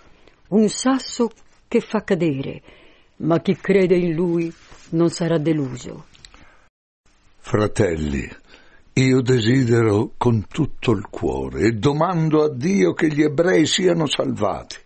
un sasso che fa cadere, ma chi crede in lui non sarà deluso. Fratelli, io desidero con tutto il cuore e domando a Dio che gli ebrei siano salvati.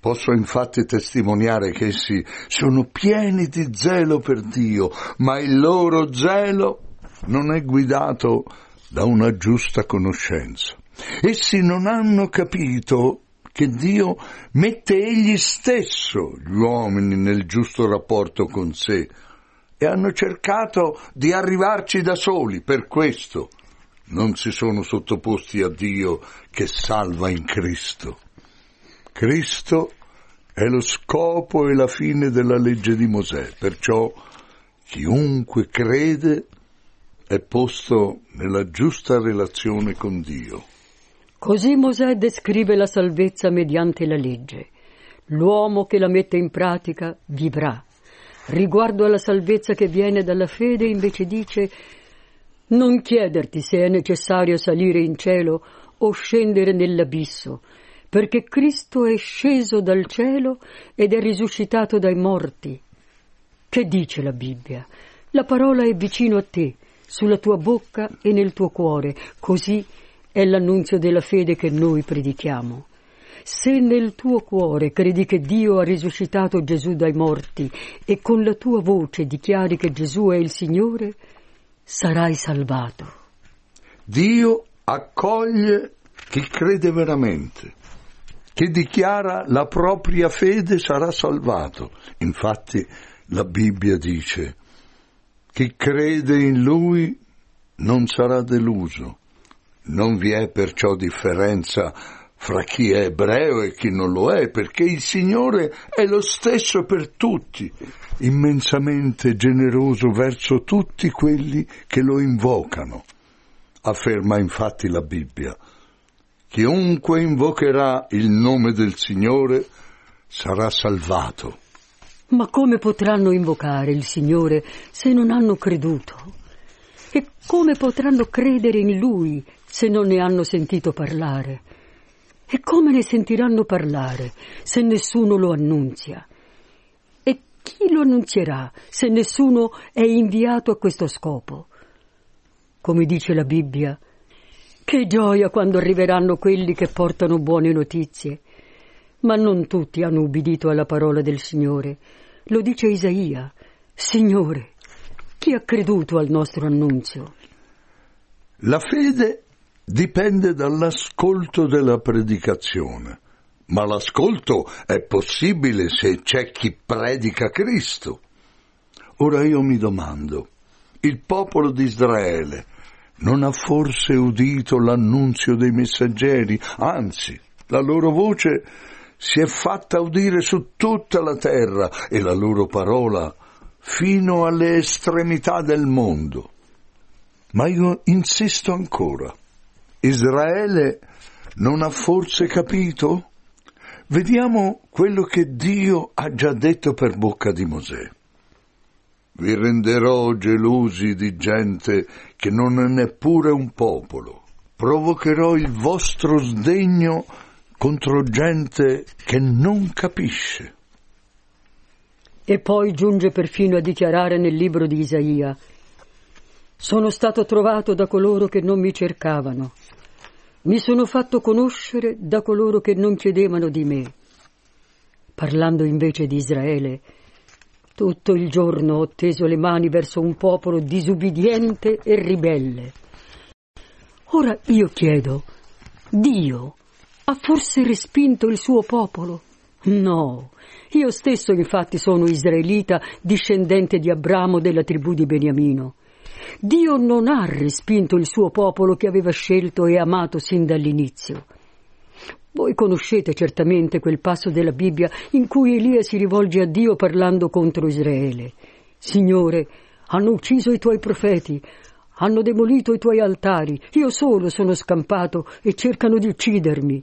Posso infatti testimoniare che essi sono pieni di zelo per Dio, ma il loro zelo non è guidato da una giusta conoscenza. Essi non hanno capito che Dio mette egli stesso gli uomini nel giusto rapporto con sé e hanno cercato di arrivarci da soli per questo. Non si sono sottoposti a Dio che salva in Cristo. Cristo è lo scopo e la fine della legge di Mosè, perciò chiunque crede è posto nella giusta relazione con Dio. Così Mosè descrive la salvezza mediante la legge. L'uomo che la mette in pratica vivrà. Riguardo alla salvezza che viene dalla fede, invece dice non chiederti se è necessario salire in cielo o scendere nell'abisso, perché Cristo è sceso dal cielo ed è risuscitato dai morti. Che dice la Bibbia? La parola è vicino a te, sulla tua bocca e nel tuo cuore, così è l'annunzio della fede che noi predichiamo. Se nel tuo cuore credi che Dio ha risuscitato Gesù dai morti e con la tua voce dichiari che Gesù è il Signore, sarai salvato. Dio accoglie chi crede veramente. Chi dichiara la propria fede sarà salvato. Infatti la Bibbia dice, chi crede in lui non sarà deluso. Non vi è perciò differenza fra chi è ebreo e chi non lo è, perché il Signore è lo stesso per tutti, immensamente generoso verso tutti quelli che lo invocano. Afferma infatti la Bibbia. Chiunque invocherà il nome del Signore sarà salvato. Ma come potranno invocare il Signore se non hanno creduto? E come potranno credere in Lui se non ne hanno sentito parlare? E come ne sentiranno parlare se nessuno lo annunzia? E chi lo annunzierà se nessuno è inviato a questo scopo? Come dice la Bibbia, che gioia quando arriveranno quelli che portano buone notizie. Ma non tutti hanno ubbidito alla parola del Signore. Lo dice Isaia, Signore, chi ha creduto al nostro annunzio? La fede dipende dall'ascolto della predicazione. Ma l'ascolto è possibile se c'è chi predica Cristo. Ora io mi domando, il popolo di Israele non ha forse udito l'annunzio dei messaggeri, anzi, la loro voce si è fatta udire su tutta la terra e la loro parola fino alle estremità del mondo. Ma io insisto ancora Israele non ha forse capito? Vediamo quello che Dio ha già detto per bocca di Mosè. Vi renderò gelosi di gente che non è neppure un popolo. Provocherò il vostro sdegno contro gente che non capisce. E poi giunge perfino a dichiarare nel libro di Isaia sono stato trovato da coloro che non mi cercavano. Mi sono fatto conoscere da coloro che non chiedevano di me. Parlando invece di Israele, tutto il giorno ho teso le mani verso un popolo disubbidiente e ribelle. Ora io chiedo, Dio ha forse respinto il suo popolo? No, io stesso infatti sono israelita, discendente di Abramo della tribù di Beniamino. Dio non ha respinto il suo popolo che aveva scelto e amato sin dall'inizio. Voi conoscete certamente quel passo della Bibbia in cui Elia si rivolge a Dio parlando contro Israele. Signore, hanno ucciso i tuoi profeti, hanno demolito i tuoi altari, io solo sono scampato e cercano di uccidermi.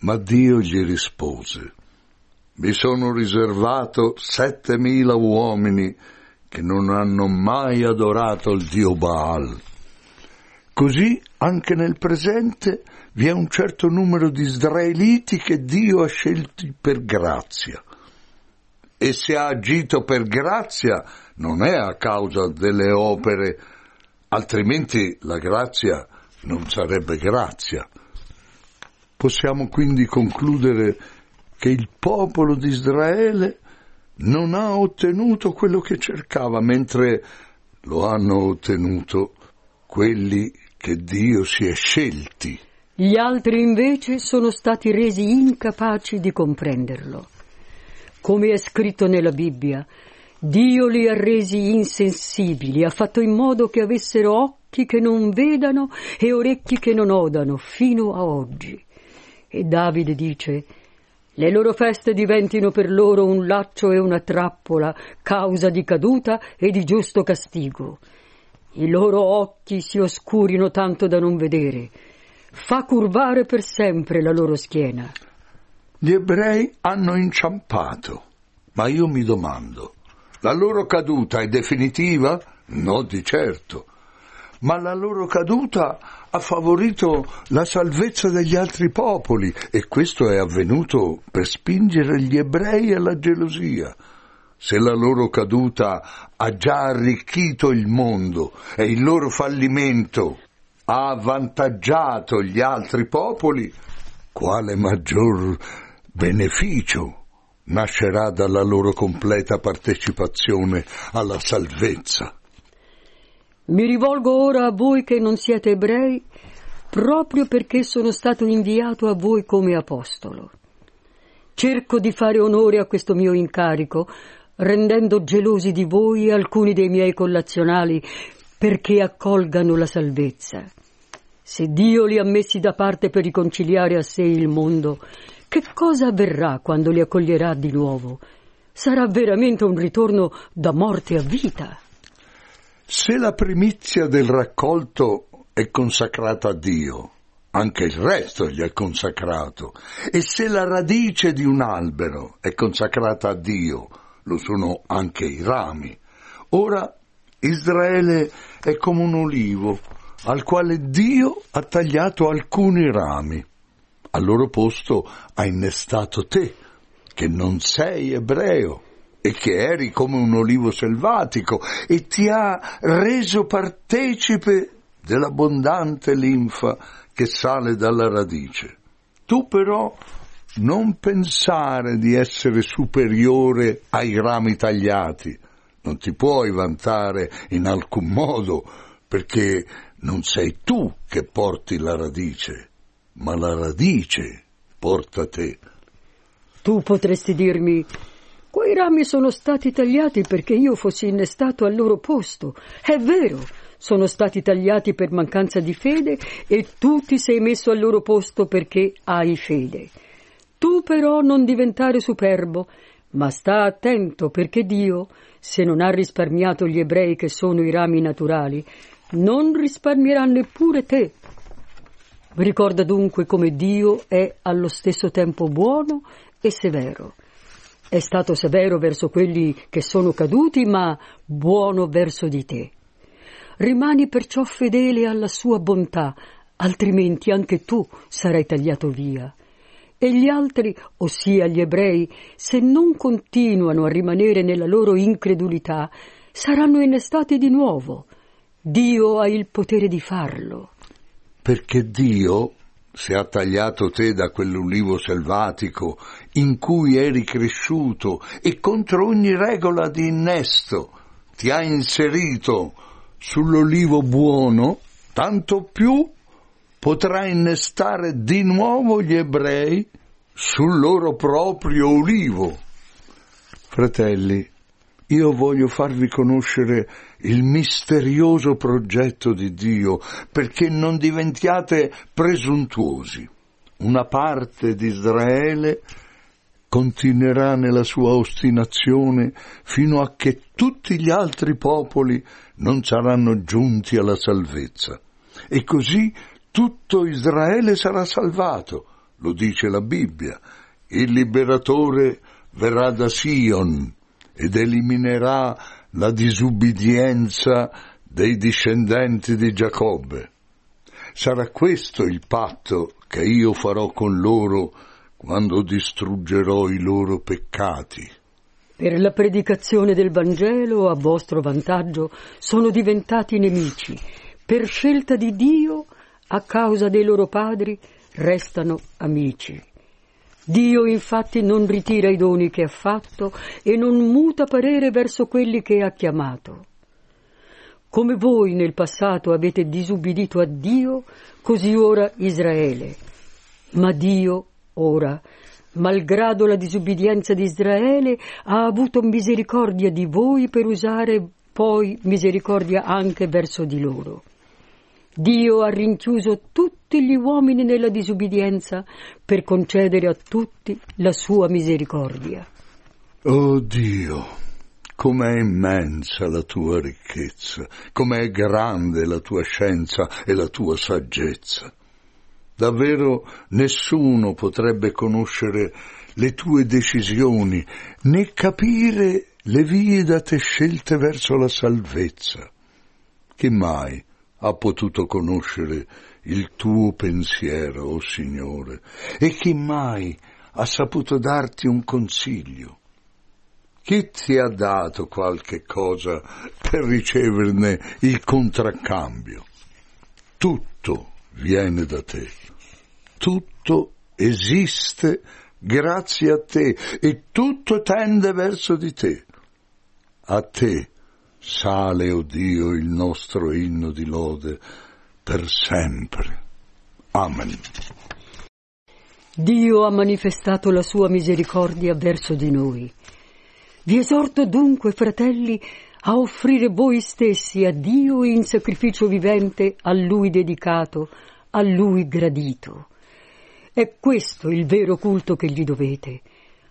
Ma Dio gli rispose, mi sono riservato settemila uomini che non hanno mai adorato il dio Baal. Così anche nel presente vi è un certo numero di israeliti che Dio ha scelti per grazia. E se ha agito per grazia non è a causa delle opere, altrimenti la grazia non sarebbe grazia. Possiamo quindi concludere che il popolo di Israele non ha ottenuto quello che cercava, mentre lo hanno ottenuto quelli che Dio si è scelti. Gli altri invece sono stati resi incapaci di comprenderlo. Come è scritto nella Bibbia, Dio li ha resi insensibili, ha fatto in modo che avessero occhi che non vedano e orecchi che non odano fino a oggi. E Davide dice, le loro feste diventino per loro un laccio e una trappola, causa di caduta e di giusto castigo. I loro occhi si oscurino tanto da non vedere, fa curvare per sempre la loro schiena. Gli ebrei hanno inciampato, ma io mi domando, la loro caduta è definitiva? No, di certo, ma la loro caduta ha favorito la salvezza degli altri popoli e questo è avvenuto per spingere gli ebrei alla gelosia. Se la loro caduta ha già arricchito il mondo e il loro fallimento ha avvantaggiato gli altri popoli, quale maggior beneficio nascerà dalla loro completa partecipazione alla salvezza? Mi rivolgo ora a voi che non siete ebrei, proprio perché sono stato inviato a voi come apostolo. Cerco di fare onore a questo mio incarico, rendendo gelosi di voi alcuni dei miei collazionali perché accolgano la salvezza. Se Dio li ha messi da parte per riconciliare a sé il mondo, che cosa avverrà quando li accoglierà di nuovo? Sarà veramente un ritorno da morte a vita. Se la primizia del raccolto è consacrata a Dio, anche il resto gli è consacrato. E se la radice di un albero è consacrata a Dio, lo sono anche i rami. Ora Israele è come un olivo al quale Dio ha tagliato alcuni rami. Al loro posto ha innestato te, che non sei ebreo e che eri come un olivo selvatico e ti ha reso partecipe dell'abbondante linfa che sale dalla radice. Tu però non pensare di essere superiore ai rami tagliati, non ti puoi vantare in alcun modo perché non sei tu che porti la radice, ma la radice porta te. Tu potresti dirmi Quei rami sono stati tagliati perché io fossi innestato al loro posto. È vero, sono stati tagliati per mancanza di fede e tu ti sei messo al loro posto perché hai fede. Tu però non diventare superbo, ma sta attento perché Dio, se non ha risparmiato gli ebrei che sono i rami naturali, non risparmierà neppure te. Ricorda dunque come Dio è allo stesso tempo buono e severo è stato severo verso quelli che sono caduti, ma buono verso di te. Rimani perciò fedele alla sua bontà, altrimenti anche tu sarai tagliato via. E gli altri, ossia gli ebrei, se non continuano a rimanere nella loro incredulità, saranno innestati di nuovo. Dio ha il potere di farlo. Perché Dio se ha tagliato te da quell'ulivo selvatico in cui eri cresciuto e contro ogni regola di innesto ti ha inserito sull'olivo buono, tanto più potrà innestare di nuovo gli ebrei sul loro proprio olivo. Fratelli, io voglio farvi conoscere il misterioso progetto di Dio perché non diventiate presuntuosi. Una parte di Israele continuerà nella sua ostinazione fino a che tutti gli altri popoli non saranno giunti alla salvezza. E così tutto Israele sarà salvato, lo dice la Bibbia. Il liberatore verrà da Sion ed eliminerà la disubbidienza dei discendenti di Giacobbe. Sarà questo il patto che io farò con loro quando distruggerò i loro peccati. Per la predicazione del Vangelo a vostro vantaggio sono diventati nemici. Per scelta di Dio, a causa dei loro padri, restano amici. Dio infatti non ritira i doni che ha fatto e non muta parere verso quelli che ha chiamato. Come voi nel passato avete disubbidito a Dio, così ora Israele. Ma Dio ora, malgrado la disubbidienza di Israele, ha avuto misericordia di voi per usare poi misericordia anche verso di loro. Dio ha rinchiuso tutti gli uomini nella disubbidienza per concedere a tutti la sua misericordia. Oh Dio, com'è immensa la tua ricchezza, com'è grande la tua scienza e la tua saggezza. Davvero nessuno potrebbe conoscere le tue decisioni né capire le vie da te scelte verso la salvezza. Che mai ha potuto conoscere il tuo pensiero, o oh Signore, e chi mai ha saputo darti un consiglio? Chi ti ha dato qualche cosa per riceverne il contraccambio? Tutto viene da te, tutto esiste grazie a te e tutto tende verso di te. A te Sale, o oh Dio, il nostro inno di lode per sempre. Amen. Dio ha manifestato la sua misericordia verso di noi. Vi esorto dunque, fratelli, a offrire voi stessi a Dio in sacrificio vivente, a Lui dedicato, a Lui gradito. È questo il vero culto che gli dovete.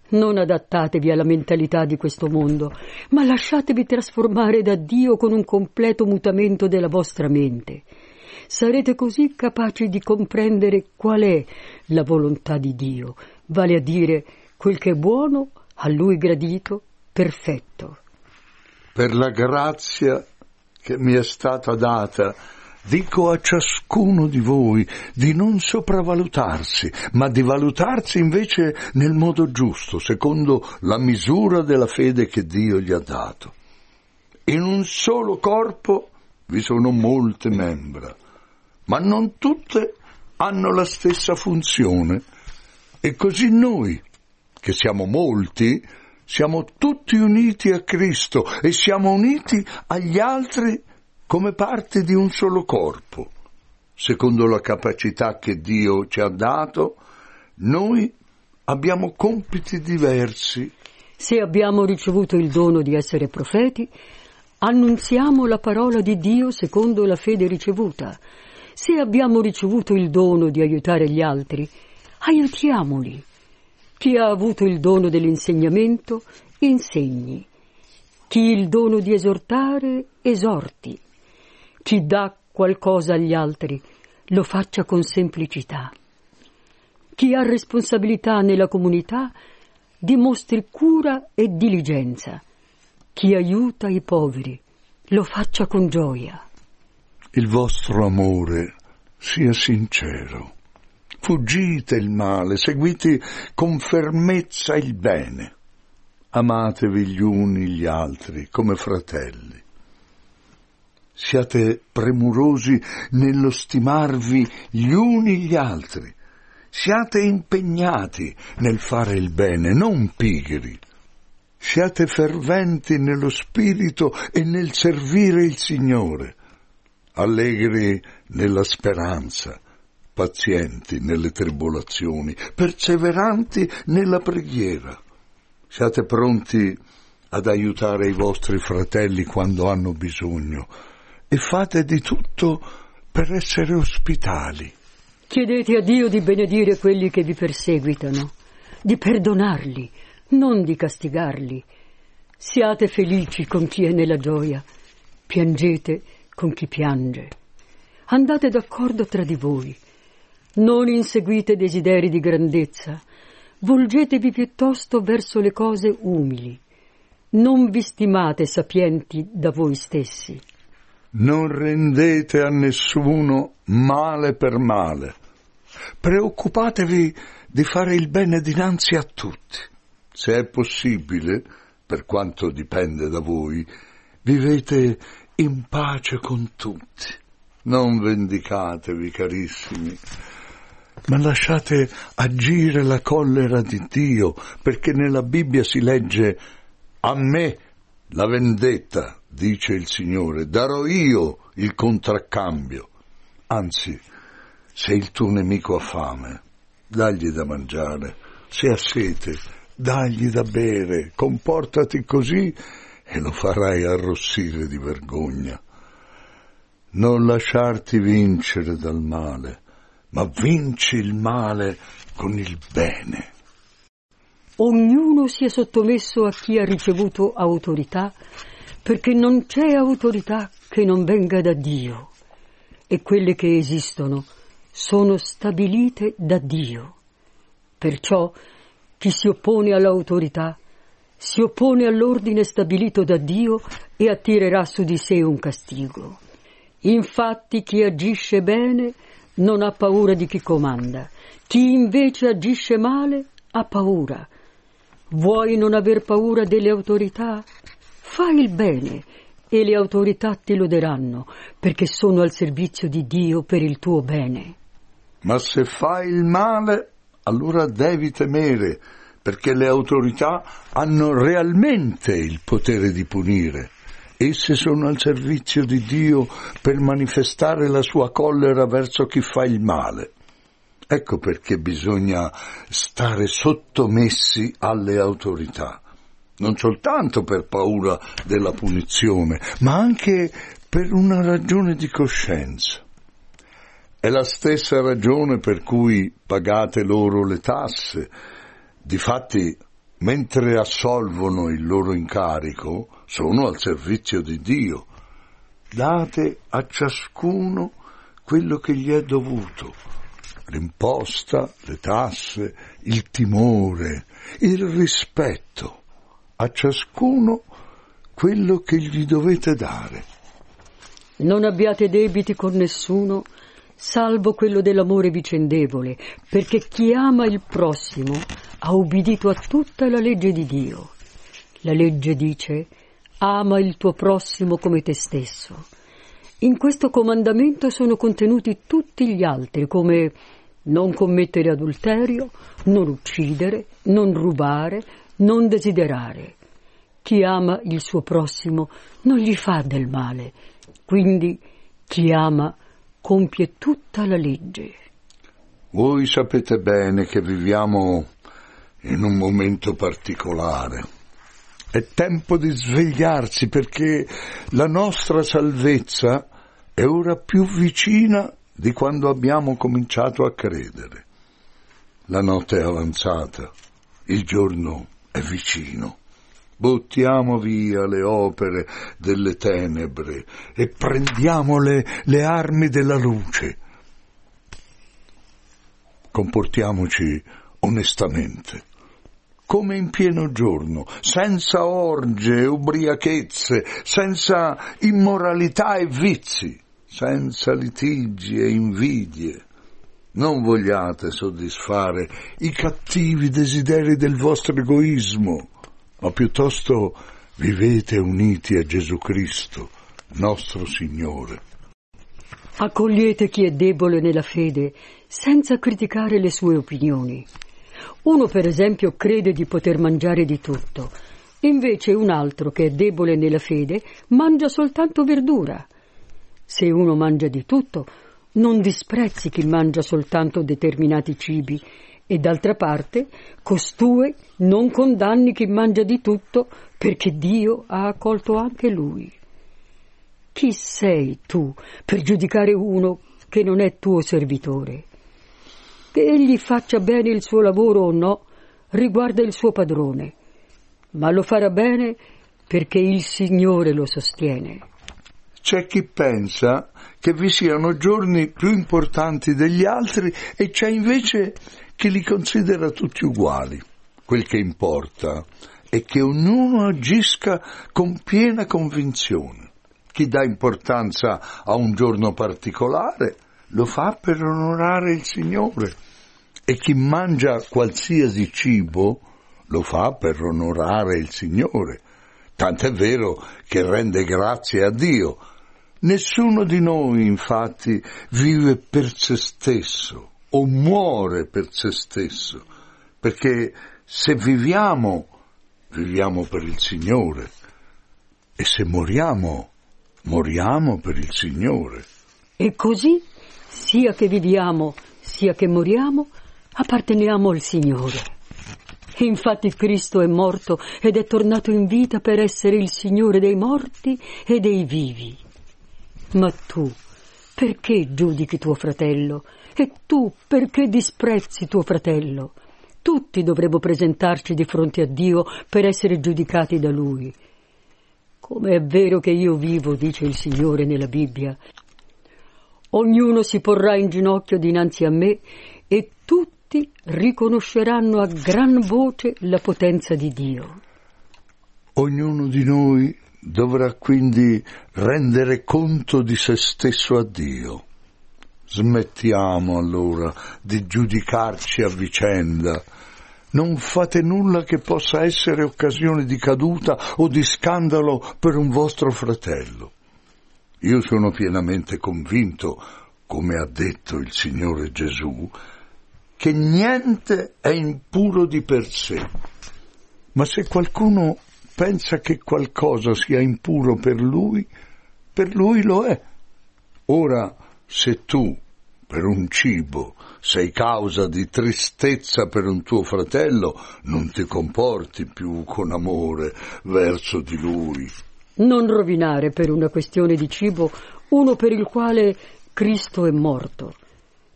Non adattatevi alla mentalità di questo mondo, ma lasciatevi trasformare da Dio con un completo mutamento della vostra mente. Sarete così capaci di comprendere qual è la volontà di Dio, vale a dire quel che è buono, a Lui gradito, perfetto. Per la grazia che mi è stata data Dico a ciascuno di voi di non sopravvalutarsi, ma di valutarsi invece nel modo giusto, secondo la misura della fede che Dio gli ha dato. In un solo corpo vi sono molte membra, ma non tutte hanno la stessa funzione. E così noi, che siamo molti, siamo tutti uniti a Cristo e siamo uniti agli altri come parte di un solo corpo. Secondo la capacità che Dio ci ha dato, noi abbiamo compiti diversi. Se abbiamo ricevuto il dono di essere profeti, annunziamo la parola di Dio secondo la fede ricevuta. Se abbiamo ricevuto il dono di aiutare gli altri, aiutiamoli. Chi ha avuto il dono dell'insegnamento, insegni. Chi il dono di esortare, esorti ci dà qualcosa agli altri, lo faccia con semplicità. Chi ha responsabilità nella comunità dimostri cura e diligenza. Chi aiuta i poveri lo faccia con gioia. Il vostro amore sia sincero. Fuggite il male, seguite con fermezza il bene. Amatevi gli uni gli altri come fratelli. Siate premurosi nello stimarvi gli uni gli altri. Siate impegnati nel fare il bene, non pigri. Siate ferventi nello spirito e nel servire il Signore, allegri nella speranza, pazienti nelle tribolazioni, perseveranti nella preghiera. Siate pronti ad aiutare i vostri fratelli quando hanno bisogno e fate di tutto per essere ospitali. Chiedete a Dio di benedire quelli che vi perseguitano, di perdonarli, non di castigarli. Siate felici con chi è nella gioia, piangete con chi piange. Andate d'accordo tra di voi, non inseguite desideri di grandezza, volgetevi piuttosto verso le cose umili. Non vi stimate sapienti da voi stessi non rendete a nessuno male per male, preoccupatevi di fare il bene dinanzi a tutti. Se è possibile, per quanto dipende da voi, vivete in pace con tutti. Non vendicatevi, carissimi, ma lasciate agire la collera di Dio, perché nella Bibbia si legge a me la vendetta dice il Signore, darò io il contraccambio. Anzi, se il tuo nemico ha fame, dagli da mangiare, se ha sete, dagli da bere, comportati così e lo farai arrossire di vergogna. Non lasciarti vincere dal male, ma vinci il male con il bene. Ognuno si è sottomesso a chi ha ricevuto autorità perché non c'è autorità che non venga da Dio e quelle che esistono sono stabilite da Dio. Perciò chi si oppone all'autorità si oppone all'ordine stabilito da Dio e attirerà su di sé un castigo. Infatti chi agisce bene non ha paura di chi comanda, chi invece agisce male ha paura. Vuoi non aver paura delle autorità? Fai il bene e le autorità ti loderanno, perché sono al servizio di Dio per il tuo bene. Ma se fai il male, allora devi temere, perché le autorità hanno realmente il potere di punire. Esse sono al servizio di Dio per manifestare la sua collera verso chi fa il male. Ecco perché bisogna stare sottomessi alle autorità non soltanto per paura della punizione, ma anche per una ragione di coscienza. È la stessa ragione per cui pagate loro le tasse. Difatti, mentre assolvono il loro incarico, sono al servizio di Dio. Date a ciascuno quello che gli è dovuto. L'imposta, le tasse, il timore, il rispetto a ciascuno quello che gli dovete dare. Non abbiate debiti con nessuno, salvo quello dell'amore vicendevole, perché chi ama il prossimo ha ubbidito a tutta la legge di Dio. La legge dice, ama il tuo prossimo come te stesso. In questo comandamento sono contenuti tutti gli altri, come non commettere adulterio, non uccidere, non rubare, non desiderare. Chi ama il suo prossimo non gli fa del male, quindi chi ama compie tutta la legge. Voi sapete bene che viviamo in un momento particolare. È tempo di svegliarsi perché la nostra salvezza è ora più vicina di quando abbiamo cominciato a credere. La notte è avanzata, il giorno è vicino. Buttiamo via le opere delle tenebre e prendiamole le armi della luce. Comportiamoci onestamente, come in pieno giorno, senza orge e ubriachezze, senza immoralità e vizi, senza litigi e invidie, non vogliate soddisfare i cattivi desideri del vostro egoismo, ma piuttosto vivete uniti a Gesù Cristo, nostro Signore. Accogliete chi è debole nella fede senza criticare le sue opinioni. Uno, per esempio, crede di poter mangiare di tutto, invece un altro che è debole nella fede mangia soltanto verdura. Se uno mangia di tutto, non disprezzi chi mangia soltanto determinati cibi e d'altra parte costui non condanni chi mangia di tutto perché Dio ha accolto anche lui. Chi sei tu per giudicare uno che non è tuo servitore? Che egli faccia bene il suo lavoro o no, riguarda il suo padrone, ma lo farà bene perché il Signore lo sostiene. C'è chi pensa che vi siano giorni più importanti degli altri e c'è invece chi li considera tutti uguali. Quel che importa è che ognuno agisca con piena convinzione. Chi dà importanza a un giorno particolare lo fa per onorare il Signore e chi mangia qualsiasi cibo lo fa per onorare il Signore. Tant'è vero che rende grazie a Dio Nessuno di noi, infatti, vive per se stesso o muore per se stesso, perché se viviamo, viviamo per il Signore e se moriamo, moriamo per il Signore. E così, sia che viviamo, sia che moriamo, apparteniamo al Signore. Infatti Cristo è morto ed è tornato in vita per essere il Signore dei morti e dei vivi. Ma tu, perché giudichi tuo fratello? E tu, perché disprezzi tuo fratello? Tutti dovremmo presentarci di fronte a Dio per essere giudicati da Lui. Come è vero che io vivo, dice il Signore nella Bibbia, ognuno si porrà in ginocchio dinanzi a me e tutti riconosceranno a gran voce la potenza di Dio. Ognuno di noi dovrà quindi rendere conto di se stesso a Dio. Smettiamo allora di giudicarci a vicenda. Non fate nulla che possa essere occasione di caduta o di scandalo per un vostro fratello. Io sono pienamente convinto, come ha detto il Signore Gesù, che niente è impuro di per sé. Ma se qualcuno pensa che qualcosa sia impuro per lui, per lui lo è. Ora, se tu per un cibo sei causa di tristezza per un tuo fratello, non ti comporti più con amore verso di lui. Non rovinare per una questione di cibo uno per il quale Cristo è morto.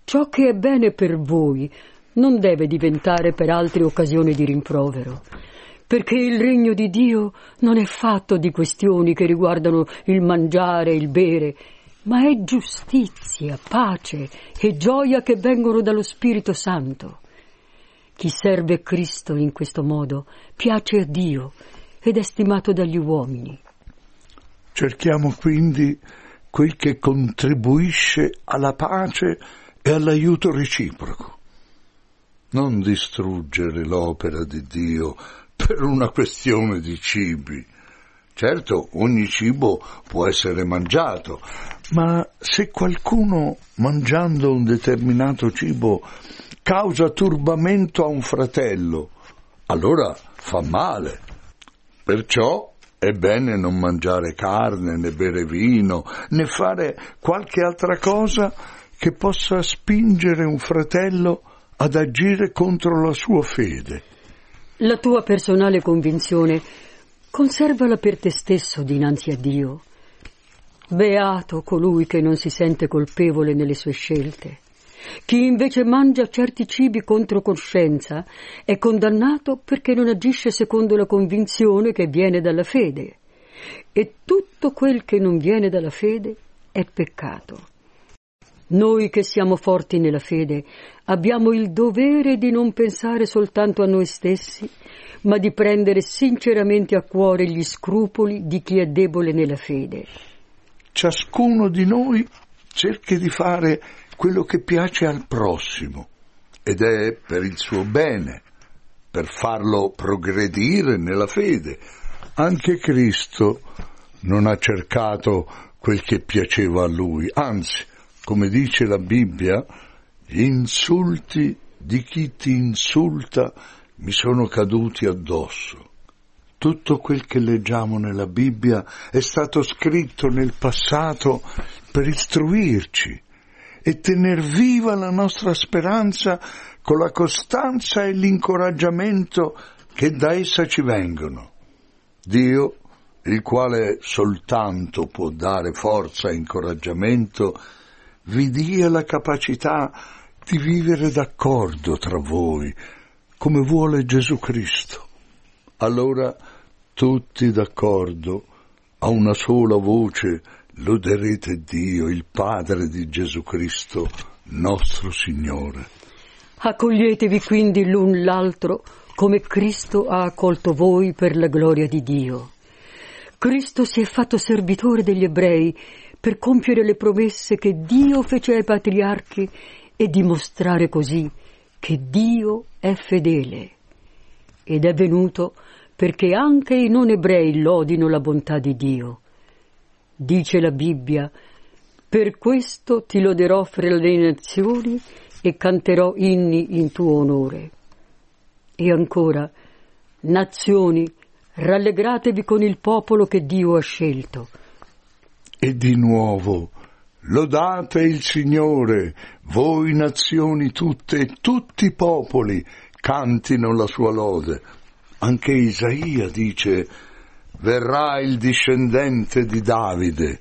Ciò che è bene per voi non deve diventare per altri occasione di rimprovero perché il regno di Dio non è fatto di questioni che riguardano il mangiare, il bere, ma è giustizia, pace e gioia che vengono dallo Spirito Santo. Chi serve Cristo in questo modo piace a Dio ed è stimato dagli uomini. Cerchiamo quindi quel che contribuisce alla pace e all'aiuto reciproco. Non distruggere l'opera di Dio per una questione di cibi. Certo, ogni cibo può essere mangiato, ma se qualcuno mangiando un determinato cibo causa turbamento a un fratello, allora fa male. Perciò è bene non mangiare carne, né bere vino, né fare qualche altra cosa che possa spingere un fratello ad agire contro la sua fede. La tua personale convinzione conservala per te stesso dinanzi a Dio. Beato colui che non si sente colpevole nelle sue scelte. Chi invece mangia certi cibi contro coscienza è condannato perché non agisce secondo la convinzione che viene dalla fede. E tutto quel che non viene dalla fede è peccato. Noi che siamo forti nella fede abbiamo il dovere di non pensare soltanto a noi stessi, ma di prendere sinceramente a cuore gli scrupoli di chi è debole nella fede. Ciascuno di noi cerchi di fare quello che piace al prossimo ed è per il suo bene, per farlo progredire nella fede. Anche Cristo non ha cercato quel che piaceva a lui, anzi come dice la Bibbia, gli insulti di chi ti insulta mi sono caduti addosso. Tutto quel che leggiamo nella Bibbia è stato scritto nel passato per istruirci e tener viva la nostra speranza con la costanza e l'incoraggiamento che da essa ci vengono. Dio, il quale soltanto può dare forza e incoraggiamento, vi dia la capacità di vivere d'accordo tra voi, come vuole Gesù Cristo. Allora tutti d'accordo, a una sola voce, loderete Dio, il Padre di Gesù Cristo, nostro Signore. Accoglietevi quindi l'un l'altro come Cristo ha accolto voi per la gloria di Dio. Cristo si è fatto servitore degli ebrei per compiere le promesse che Dio fece ai patriarchi e dimostrare così che Dio è fedele. Ed è venuto perché anche i non ebrei lodino la bontà di Dio. Dice la Bibbia, per questo ti loderò fra le nazioni e canterò inni in tuo onore. E ancora, nazioni, rallegratevi con il popolo che Dio ha scelto e di nuovo. Lodate il Signore, voi nazioni tutte e tutti i popoli cantino la sua lode. Anche Isaia dice, verrà il discendente di Davide,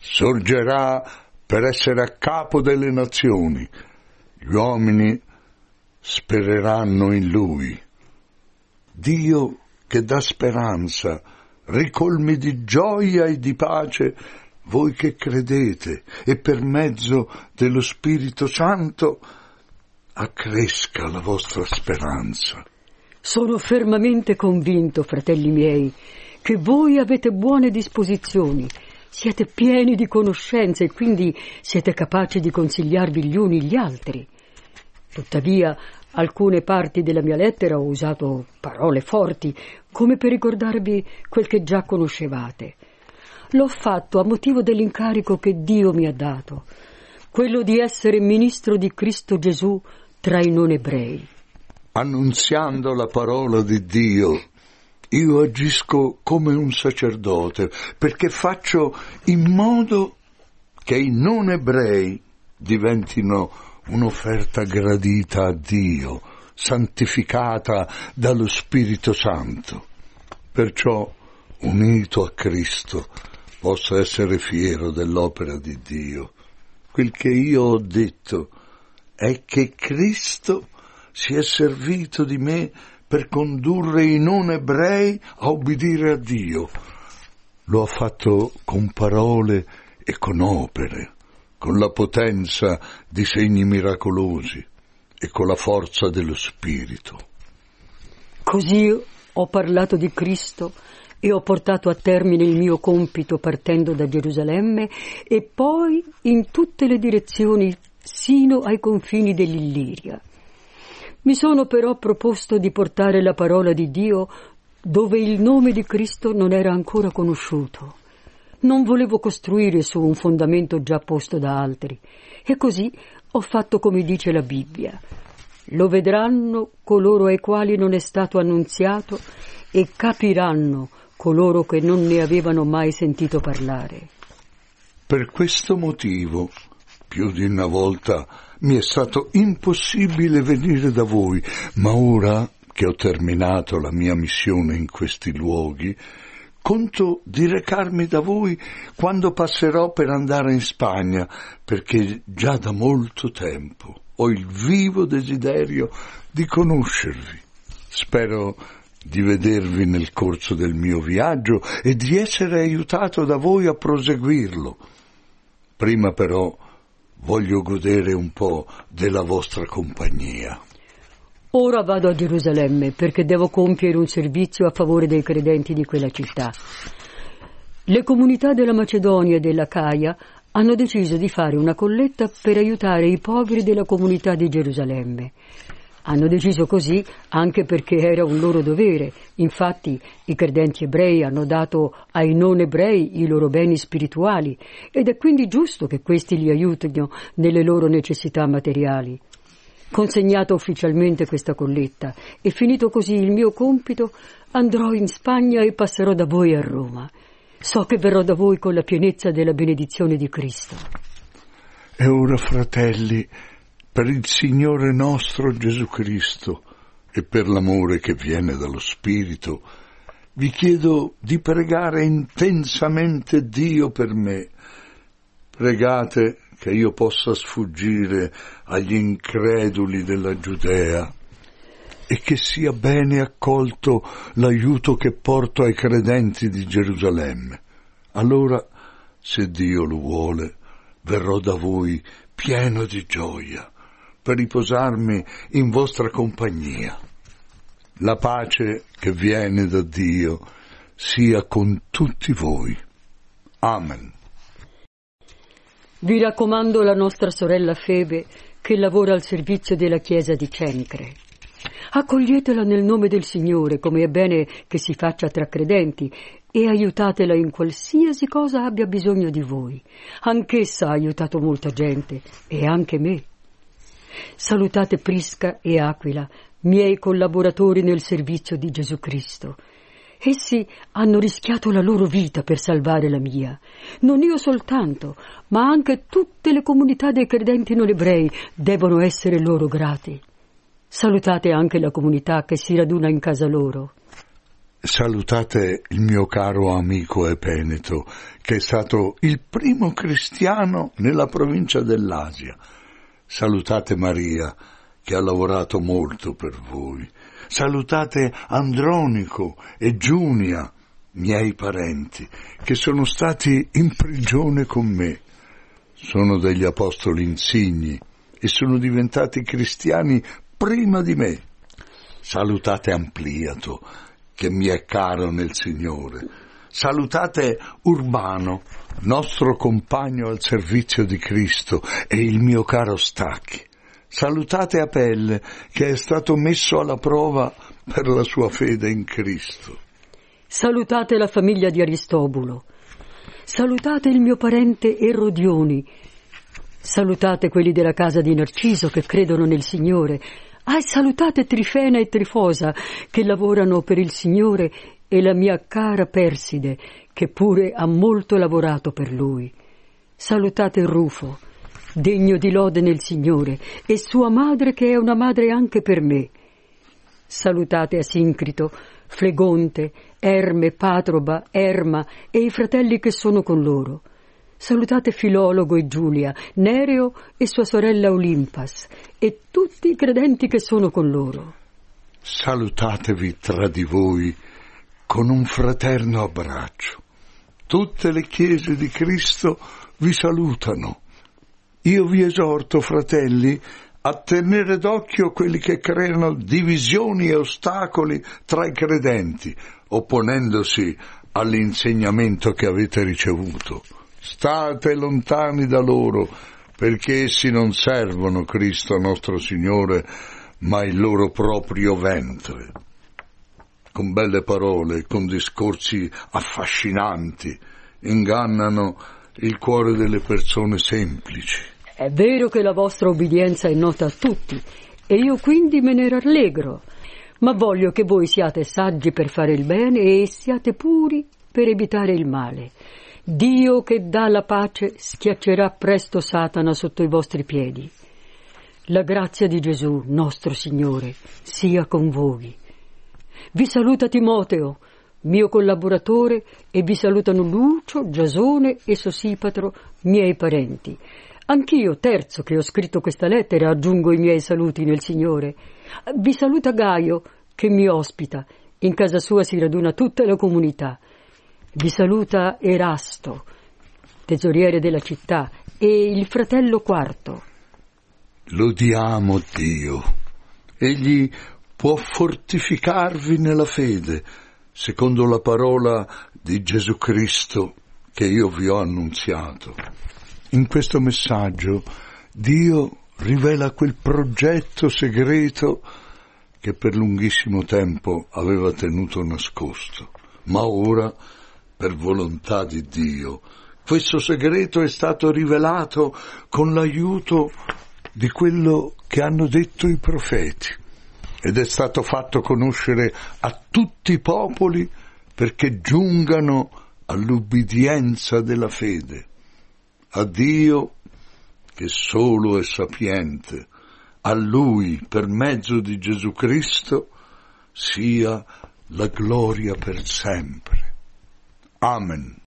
sorgerà per essere a capo delle nazioni, gli uomini spereranno in lui. Dio che dà speranza, ricolmi di gioia e di pace voi che credete e per mezzo dello Spirito Santo accresca la vostra speranza. Sono fermamente convinto, fratelli miei, che voi avete buone disposizioni, siete pieni di conoscenze e quindi siete capaci di consigliarvi gli uni gli altri. Tuttavia, alcune parti della mia lettera ho usato parole forti, come per ricordarvi quel che già conoscevate. L'ho fatto a motivo dell'incarico che Dio mi ha dato, quello di essere ministro di Cristo Gesù tra i non ebrei. Annunziando la parola di Dio, io agisco come un sacerdote, perché faccio in modo che i non ebrei diventino un'offerta gradita a Dio, santificata dallo Spirito Santo. Perciò, unito a Cristo, possa essere fiero dell'opera di Dio. Quel che io ho detto è che Cristo si è servito di me per condurre i non ebrei a obbedire a Dio. Lo ha fatto con parole e con opere, con la potenza di segni miracolosi e con la forza dello Spirito. Così ho parlato di Cristo e ho portato a termine il mio compito partendo da Gerusalemme e poi in tutte le direzioni sino ai confini dell'Illiria. Mi sono però proposto di portare la parola di Dio dove il nome di Cristo non era ancora conosciuto. Non volevo costruire su un fondamento già posto da altri e così ho fatto come dice la Bibbia. Lo vedranno coloro ai quali non è stato annunziato e capiranno coloro che non ne avevano mai sentito parlare. Per questo motivo, più di una volta, mi è stato impossibile venire da voi, ma ora che ho terminato la mia missione in questi luoghi, conto di recarmi da voi quando passerò per andare in Spagna, perché già da molto tempo ho il vivo desiderio di conoscervi. Spero di vedervi nel corso del mio viaggio e di essere aiutato da voi a proseguirlo. Prima però voglio godere un po' della vostra compagnia. Ora vado a Gerusalemme perché devo compiere un servizio a favore dei credenti di quella città. Le comunità della Macedonia e dell'Acaia hanno deciso di fare una colletta per aiutare i poveri della comunità di Gerusalemme. Hanno deciso così anche perché era un loro dovere. Infatti i credenti ebrei hanno dato ai non ebrei i loro beni spirituali ed è quindi giusto che questi li aiutino nelle loro necessità materiali. Consegnata ufficialmente questa colletta e finito così il mio compito, andrò in Spagna e passerò da voi a Roma. So che verrò da voi con la pienezza della benedizione di Cristo. E ora, fratelli, per il Signore nostro Gesù Cristo e per l'amore che viene dallo Spirito, vi chiedo di pregare intensamente Dio per me. Pregate che io possa sfuggire agli increduli della Giudea e che sia bene accolto l'aiuto che porto ai credenti di Gerusalemme. Allora, se Dio lo vuole, verrò da voi pieno di gioia per riposarmi in vostra compagnia. La pace che viene da Dio sia con tutti voi. Amen. Vi raccomando la nostra sorella Febe che lavora al servizio della Chiesa di Cencre. Accoglietela nel nome del Signore, come è bene che si faccia tra credenti, e aiutatela in qualsiasi cosa abbia bisogno di voi. Anch'essa ha aiutato molta gente, e anche me. Salutate Prisca e Aquila, miei collaboratori nel servizio di Gesù Cristo. Essi hanno rischiato la loro vita per salvare la mia. Non io soltanto, ma anche tutte le comunità dei credenti non ebrei devono essere loro grati. Salutate anche la comunità che si raduna in casa loro. Salutate il mio caro amico Epeneto, che è stato il primo cristiano nella provincia dell'Asia Salutate Maria, che ha lavorato molto per voi. Salutate Andronico e Giunia, miei parenti, che sono stati in prigione con me. Sono degli apostoli insigni e sono diventati cristiani prima di me. Salutate Ampliato, che mi è caro nel Signore salutate Urbano, nostro compagno al servizio di Cristo e il mio caro Stacchi. Salutate Apelle, che è stato messo alla prova per la sua fede in Cristo. Salutate la famiglia di Aristobulo. Salutate il mio parente Erodioni. Salutate quelli della casa di Narciso che credono nel Signore. Ah, salutate Trifena e Trifosa che lavorano per il Signore e la mia cara Perside, che pure ha molto lavorato per lui. Salutate Rufo, degno di lode nel Signore, e sua madre che è una madre anche per me. Salutate Asincrito, Flegonte, Erme, Patroba, Erma e i fratelli che sono con loro. Salutate Filologo e Giulia, Nereo e sua sorella Olimpas e tutti i credenti che sono con loro. Salutatevi tra di voi con un fraterno abbraccio. Tutte le chiese di Cristo vi salutano. Io vi esorto, fratelli, a tenere d'occhio quelli che creano divisioni e ostacoli tra i credenti, opponendosi all'insegnamento che avete ricevuto. State lontani da loro, perché essi non servono Cristo nostro Signore, ma il loro proprio ventre con belle parole, con discorsi affascinanti, ingannano il cuore delle persone semplici. È vero che la vostra obbedienza è nota a tutti e io quindi me ne rallegro, ma voglio che voi siate saggi per fare il bene e siate puri per evitare il male. Dio che dà la pace schiaccerà presto Satana sotto i vostri piedi. La grazia di Gesù, nostro Signore, sia con voi. Vi saluta Timoteo, mio collaboratore, e vi salutano Lucio, Giasone e Sosipatro, miei parenti. Anch'io, terzo, che ho scritto questa lettera, aggiungo i miei saluti nel Signore. Vi saluta Gaio, che mi ospita. In casa sua si raduna tutta la comunità. Vi saluta Erasto, tesoriere della città, e il fratello quarto. Lodiamo Dio. Egli può fortificarvi nella fede, secondo la parola di Gesù Cristo che io vi ho annunziato. In questo messaggio Dio rivela quel progetto segreto che per lunghissimo tempo aveva tenuto nascosto, ma ora, per volontà di Dio, questo segreto è stato rivelato con l'aiuto di quello che hanno detto i profeti ed è stato fatto conoscere a tutti i popoli perché giungano all'ubbidienza della fede, a Dio che solo è sapiente, a Lui per mezzo di Gesù Cristo sia la gloria per sempre. Amen.